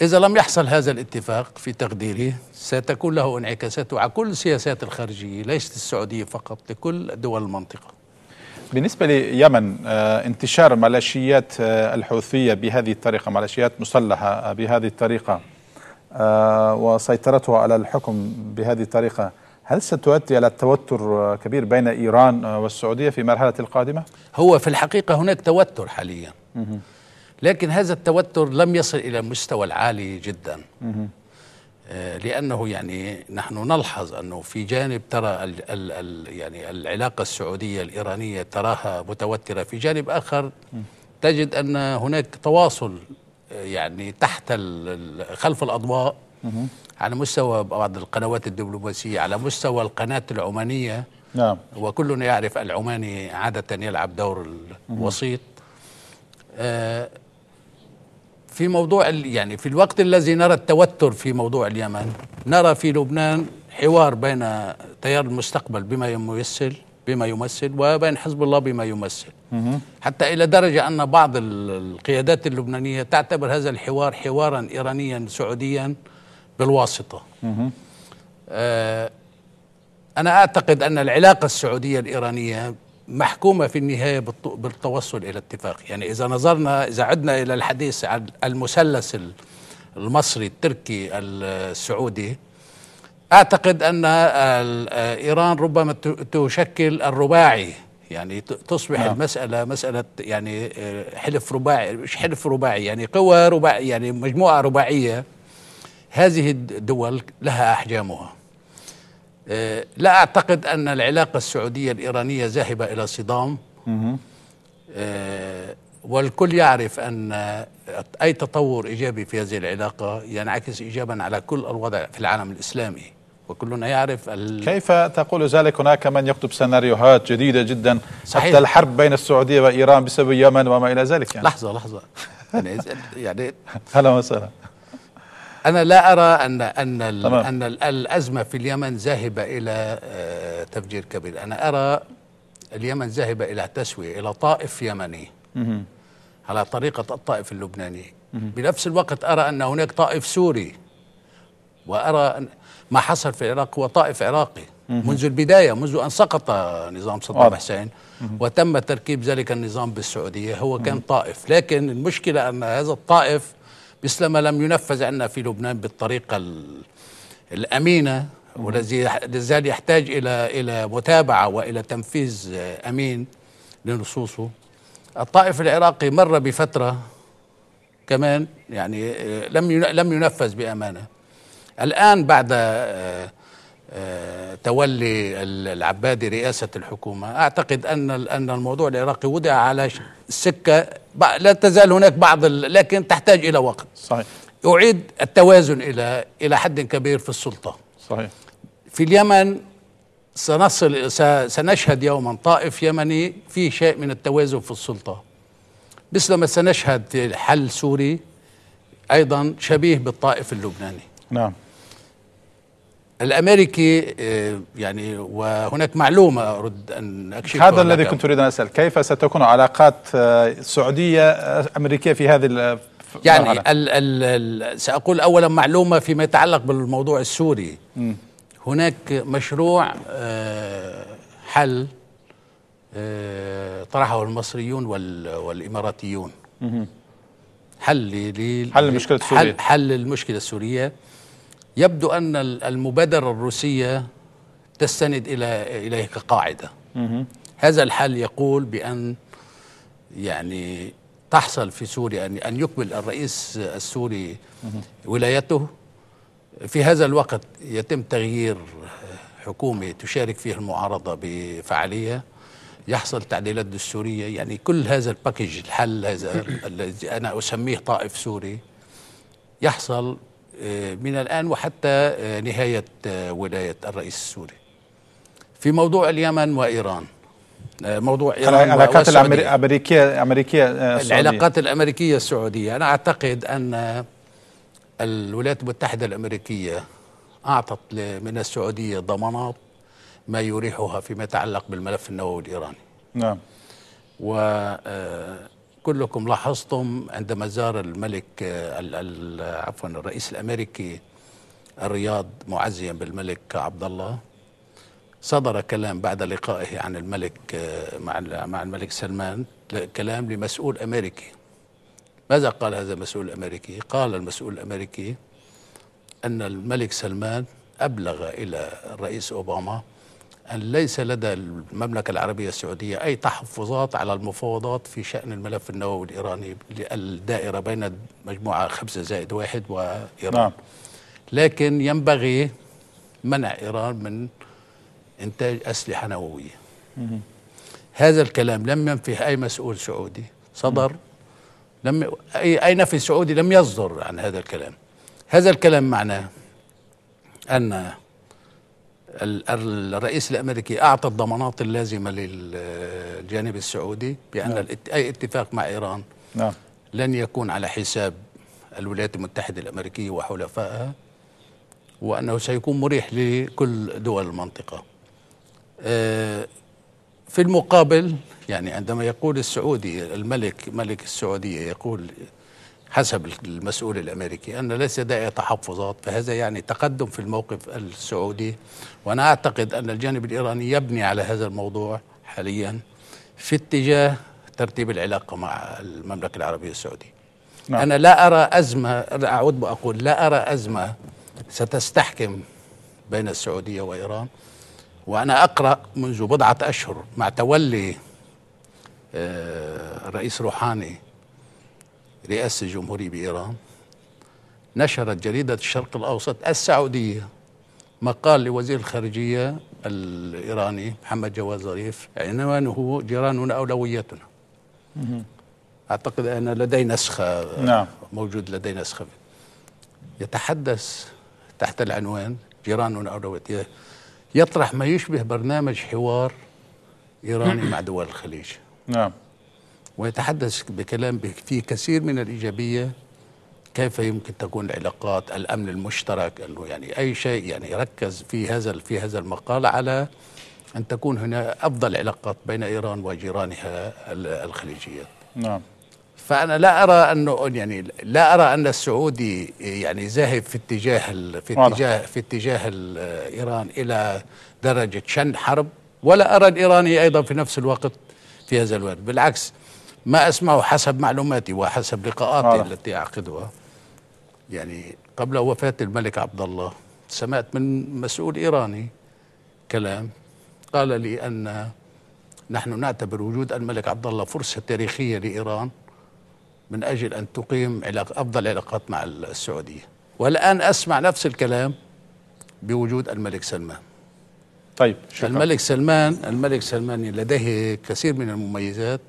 إذا لم يحصل هذا الاتفاق في تقديري ستكون له انعكاسات على كل سياسات الخارجية ليست السعودية فقط لكل دول المنطقة بالنسبة لليمن آه، انتشار ميليشيات آه، الحوثية بهذه الطريقة ميليشيات مسلحة بهذه الطريقة آه، وسيطرتها على الحكم بهذه الطريقة هل ستؤدي إلى التوتر كبير بين إيران والسعودية في مرحلة القادمة؟ هو في الحقيقة هناك توتر حاليا لكن هذا التوتر لم يصل إلى المستوى العالي جدا آه، لأنه يعني نحن نلحظ أنه في جانب ترى الـ ال ال يعني العلاقة السعودية الإيرانية تراها متوترة في جانب آخر تجد أن هناك تواصل يعني تحت خلف الاضواء على مستوى بعض القنوات الدبلوماسيه على مستوى القناه العمانيه نعم وكلنا يعرف العماني عاده يلعب دور الوسيط آه، في موضوع يعني في الوقت الذي نرى التوتر في موضوع اليمن نرى في لبنان حوار بين تيار المستقبل بما يميسل بما يمثل وبين حزب الله بما يمثل حتى إلى درجة أن بعض القيادات اللبنانية تعتبر هذا الحوار حوارا إيرانيا سعوديا بالواسطة آه، أنا أعتقد أن العلاقة السعودية الإيرانية محكومة في النهاية بالتوصل إلى اتفاق يعني إذا نظرنا إذا عدنا إلى الحديث عن المثلث المصري التركي السعودي اعتقد ان ايران ربما تشكل الرباعي يعني تصبح نعم. المسألة مسألة يعني آه، حلف رباعي مش حلف رباعي يعني قوى رباعي يعني مجموعة رباعية هذه الدول لها أحجامها آه، لا أعتقد أن العلاقة السعودية الإيرانية ذاهبة إلى صدام آه، والكل يعرف أن أي تطور إيجابي في هذه العلاقة ينعكس إيجابا على كل الوضع في العالم الإسلامي وكلنا يعرف ال... كيف تقول ذلك هناك من يكتب سيناريوهات جديدة جدا صحيح. حتى الحرب بين السعودية وإيران بسبب اليمن وما إلى ذلك يعني. لحظة لحظة يعني, يعني هلا وسهلا أنا لا أرى أن أن أن الأزمة في اليمن ذاهبة إلى آه، تفجير كبير أنا أرى اليمن ذاهبة إلى تسوية إلى طائف يمني على طريقة الطائف اللبناني بنفس الوقت أرى أن هناك طائف سوري وأرى أن ما حصل في العراق هو طائف عراقي منذ البداية منذ أن سقط نظام صدام حسين وتم تركيب ذلك النظام بالسعودية هو كان طائف لكن المشكلة أن هذا الطائف مثلما لم ينفذ عندنا في لبنان بالطريقة الأمينة والذي لازال يحتاج إلى إلى متابعة وإلى تنفيذ أمين لنصوصه الطائف العراقي مر بفترة كمان يعني آه، لم لم ينفذ بأمانة الآن بعد آه، آه، تولي العبادي رئاسة الحكومة أعتقد أن أن الموضوع العراقي وضع على سكة لا تزال هناك بعض لكن تحتاج إلى وقت صحيح يعيد التوازن إلى إلى حد كبير في السلطة صحيح في اليمن سنصل سنشهد يوما طائف يمني فيه شيء من التوازن في السلطة مثل ما سنشهد حل سوري أيضا شبيه بالطائف اللبناني نعم الامريكي آه، يعني وهناك معلومه ارد ان اكشف هذا الذي كنت اريد ان اسال كيف ستكون علاقات آه، سعوديه آه، امريكيه في هذه يعني الـ الـ الـ ساقول اولا معلومه فيما يتعلق بالموضوع السوري م. هناك مشروع حل طرحه المصريون والاماراتيون حل حل مشكله سوريا حل, حل المشكله السوريه يبدو أن المبادرة الروسية تستند إلى إليه كقاعدة هذا الحل يقول بأن يعني تحصل في سوريا أن أن يكمل الرئيس السوري ولايته في هذا الوقت يتم تغيير حكومة تشارك فيه المعارضة بفعالية يحصل تعديلات دستورية يعني كل هذا الباكج الحل هذا الذي أنا أسميه طائف سوري يحصل آه، من الآن وحتى آه، نهاية آه، ولاية الرئيس السوري في موضوع اليمن وإيران موضوع إيران العلاقات الأمريكية أمريكية السعودية. العلاقات الأمريكية السعودية أنا أعتقد أن الولايات المتحدة الأمريكية أعطت من السعودية ضمانات ما يريحها فيما يتعلق بالملف النووي الإيراني نعم و كلكم لاحظتم عندما زار الملك آه، عفوا الرئيس الامريكي الرياض معزيا بالملك عبد الله صدر كلام بعد لقائه عن الملك آه، مع مع الملك سلمان كلام لمسؤول امريكي ماذا قال هذا المسؤول الامريكي؟ قال المسؤول الامريكي ان الملك سلمان ابلغ الى الرئيس اوباما أن ليس لدى المملكة العربية السعودية أي تحفظات على المفاوضات في شأن الملف النووي الإيراني الدائرة بين مجموعة خمسة زائد واحد وإيران نعم. لكن ينبغي منع إيران من إنتاج أسلحة نووية مه. هذا الكلام لم ينفيه أي مسؤول سعودي صدر لم أي, أي نفي سعودي لم يصدر عن هذا الكلام هذا الكلام معناه أن الرئيس الامريكي اعطى الضمانات اللازمه للجانب السعودي بان نعم. اي اتفاق مع ايران نعم. لن يكون على حساب الولايات المتحده الامريكيه وحلفائها وانه سيكون مريح لكل دول المنطقه. آه، في المقابل يعني عندما يقول السعودي الملك ملك السعوديه يقول حسب المسؤول الامريكي ان ليس داعي تحفظات فهذا يعني تقدم في الموقف السعودي وانا اعتقد ان الجانب الايراني يبني على هذا الموضوع حاليا في اتجاه ترتيب العلاقه مع المملكه العربيه السعوديه. نعم. انا لا ارى ازمه اعود واقول لا ارى ازمه ستستحكم بين السعوديه وايران وانا اقرا منذ بضعه اشهر مع تولي الرئيس آه، روحاني رئاسة الجمهورية بإيران نشرت جريدة الشرق الأوسط السعودية مقال لوزير الخارجية الإيراني محمد جواد ظريف عنوانه جيراننا أولويتنا أعتقد أن لدي نسخة نعم. موجود لدي نسخة يتحدث تحت العنوان جيراننا أولويتنا يطرح ما يشبه برنامج حوار إيراني مع دول الخليج نعم ويتحدث بكلام فيه كثير من الإيجابية كيف يمكن تكون العلاقات الأمن المشترك أنه يعني أي شيء يعني ركز في هذا في هذا المقال على أن تكون هنا أفضل علاقات بين إيران وجيرانها الخليجية نعم فأنا لا أرى أنه يعني لا أرى أن السعودي يعني ذاهب في اتجاه في اتجاه في اتجاه إيران إلى درجة شن حرب ولا أرى الإيراني أيضا في نفس الوقت في هذا الوقت بالعكس ما أسمعه حسب معلوماتي وحسب لقاءاتي آه. التي أعقدها يعني قبل وفاة الملك عبد الله سمعت من مسؤول إيراني كلام قال لي أن نحن نعتبر وجود الملك عبد الله فرصة تاريخية لإيران من أجل أن تقيم أفضل علاقات مع السعودية والآن أسمع نفس الكلام بوجود الملك سلمان طيب شكرا. الملك سلمان الملك سلمان لديه كثير من المميزات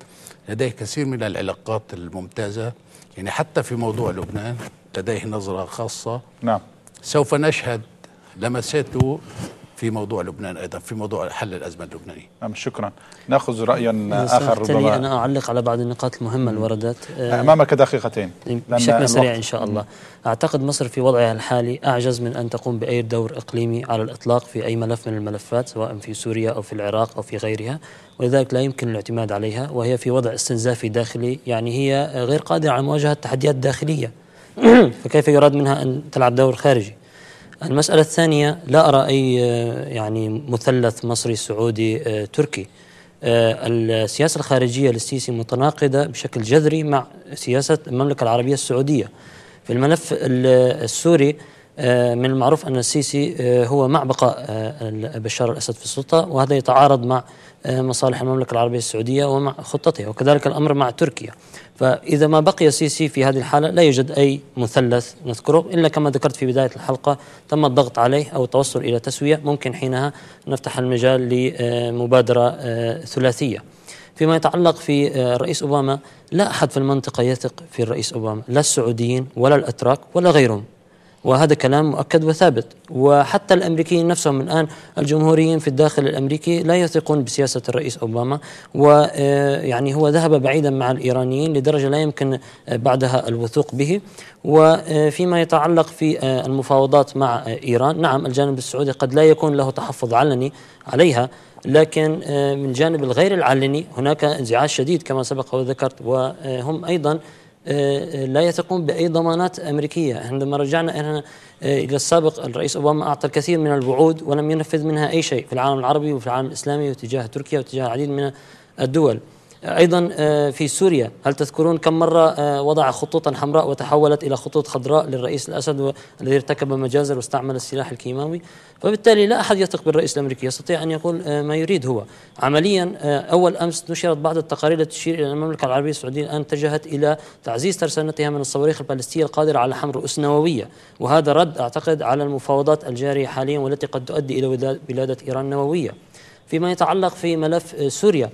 لديه كثير من العلاقات الممتازة يعني حتى في موضوع لبنان لديه نظرة خاصة نعم سوف نشهد لمساته في موضوع لبنان ايضا في موضوع حل الازمه اللبنانيه. نعم شكرا. ناخذ رايا اخر ربما انا اعلق على بعض النقاط المهمه اللي وردت. آه، امامك دقيقتين. بشكل سريع ان شاء الله. اعتقد مصر في وضعها الحالي اعجز من ان تقوم باي دور اقليمي على الاطلاق في اي ملف من الملفات سواء في سوريا او في العراق او في غيرها، ولذلك لا يمكن الاعتماد عليها وهي في وضع استنزافي داخلي يعني هي غير قادره على مواجهه التحديات الداخليه. <clears throat> فكيف يراد منها ان تلعب دور خارجي؟ المسألة الثانية لا أرى أي آه، يعني مثلث مصري سعودي آه، تركي آه، السياسة الخارجية للسيسي متناقضة بشكل جذري مع سياسة المملكة العربية السعودية في الملف السوري من المعروف أن السيسي هو مع بقاء بشار الأسد في السلطة وهذا يتعارض مع مصالح المملكة العربية السعودية ومع خطتها وكذلك الأمر مع تركيا فإذا ما بقي سي في هذه الحالة لا يوجد أي مثلث نذكره إلا كما ذكرت في بداية الحلقة تم الضغط عليه أو التوصل إلى تسوية ممكن حينها نفتح المجال لمبادرة آه، ثلاثية فيما يتعلق في الرئيس آه، أوباما لا أحد في المنطقة يثق في الرئيس أوباما لا السعوديين ولا الأتراك ولا غيرهم وهذا كلام مؤكد وثابت وحتى الامريكيين نفسهم الان الجمهوريين في الداخل الامريكي لا يثقون بسياسه الرئيس اوباما ويعني آه، هو ذهب بعيدا مع الايرانيين لدرجه لا يمكن آه، بعدها الوثوق به وفيما آه، يتعلق في المفاوضات مع ايران نعم الجانب السعودي قد لا يكون له تحفظ علني عليها لكن من جانب الغير العلني هناك انزعاج شديد كما سبق وذكرت وهم ايضا لا يتقوم باي ضمانات امريكيه، عندما رجعنا الى السابق الرئيس اوباما اعطى الكثير من الوعود ولم ينفذ منها اي شيء في العالم العربي وفي العالم الاسلامي وتجاه تركيا وتجاه العديد من الدول. أيضا آه، في سوريا هل تذكرون كم مرة آه، وضع خطوطا حمراء وتحولت إلى خطوط خضراء للرئيس الأسد الذي ارتكب مجازر واستعمل السلاح الكيماوي فبالتالي لا أحد يثق بالرئيس الأمريكي يستطيع أن يقول آه، ما يريد هو عمليا أول أمس نشرت بعض التقارير التي تشير إلى المملكة العربية السعودية الآن اتجهت إلى تعزيز ترسانتها من الصواريخ الباليستيه القادرة على حمل رؤوس نووية وهذا رد أعتقد على المفاوضات الجارية حاليا والتي قد تؤدي إلى ولادة إيران نووية فيما يتعلق في ملف سوريا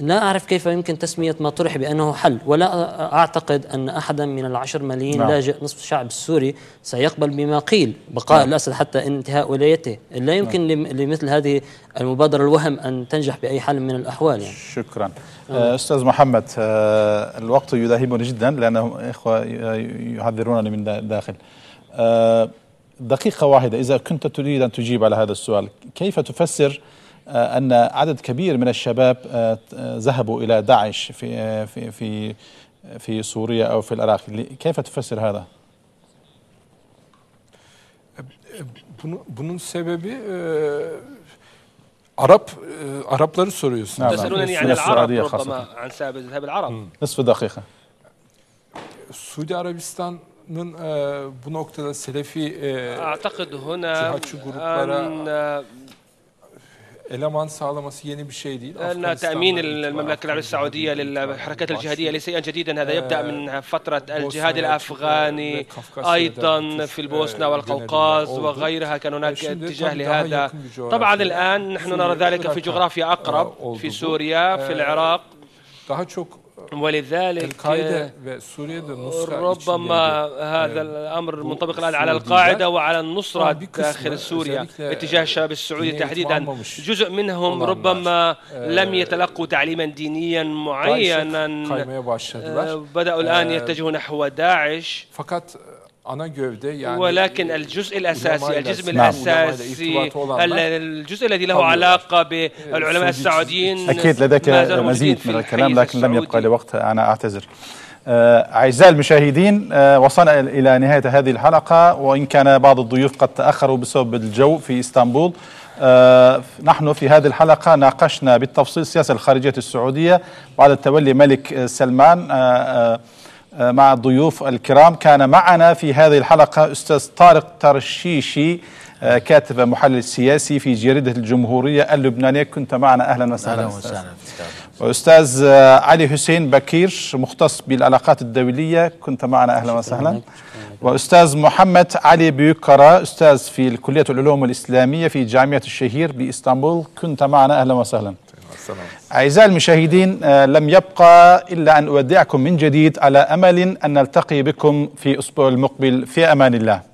لا أعرف كيف يمكن تسمية ما طرح بأنه حل ولا أعتقد أن أحدا من العشر ملايين نعم. لاجئ نصف الشعب السوري سيقبل بما قيل بقاء لا. نعم. الأسد حتى انتهاء ولايته لا يمكن نعم. لا. لمثل هذه المبادرة الوهم أن تنجح بأي حال من الأحوال يعني. شكرا نعم. آه، أستاذ محمد آه، الوقت يداهمني جدا لأنه إخوة يحذرونني من داخل آه، دقيقة واحدة إذا كنت تريد أن تجيب على هذا السؤال كيف تفسر آه، ان عدد كبير من الشباب آه، ذهبوا الى داعش في آه، في في في سوريا او في العراق كيف تفسر هذا bunun sebebi Arap Arapları soruyorsun. Nasıl bir dakika? Suudi Arabistan من بنقطة السلفي أعتقد هنا أن eleman sağlaması yeni bir şey değil. أن تأمين المملكة العربية السعودية للحركات الجهادية ليس شيئا جديدا هذا يبدأ من آه، فترة الجهاد الأفغاني أيضا في آه، البوسنة والقوقاز وغيرها كان هناك آه، اتجاه لهذا طبعا الآن نحن نرى ذلك في جغرافيا أقرب في سوريا في العراق daha çok ولذلك ربما هذا الامر منطبق الان على القاعده وعلى النصره آه، داخل سوريا آه، اتجاه الشباب السعودي تحديدا جزء منهم ربما آه، لم يتلقوا تعليما دينيا معينا بداوا الان يتجهوا نحو داعش ولكن e, الجزء الاساسي الجزء الاساسي الجزء الذي له علاقه بالعلماء السعوديين اكيد لديك مزيد من الكلام لكن لم يبقى لوقت انا اعتذر آه، أعزائي المشاهدين آه، وصلنا إلى نهاية هذه الحلقة وإن كان بعض الضيوف قد تأخروا بسبب الجو في إسطنبول آه، نحن في هذه الحلقة ناقشنا بالتفصيل السياسة الخارجية السعودية بعد تولي ملك سلمان آه، مع الضيوف الكرام كان معنا في هذه الحلقة أستاذ طارق ترشيشي آه، كاتب محلل سياسي في جريدة الجمهورية اللبنانية كنت معنا أهلا وسهلا أهلا وسهلا أستاذ آه، علي حسين بكير مختص بالعلاقات الدولية كنت معنا أهلا وسهلا وأستاذ محمد علي بيكرة أستاذ في الكلية العلوم الإسلامية في جامعة الشهير بإسطنبول كنت معنا أهلا وسهلا أعزائي المشاهدين آه، لم يبقى إلا أن أودعكم من جديد على أمل أن نلتقي بكم في أسبوع المقبل في أمان الله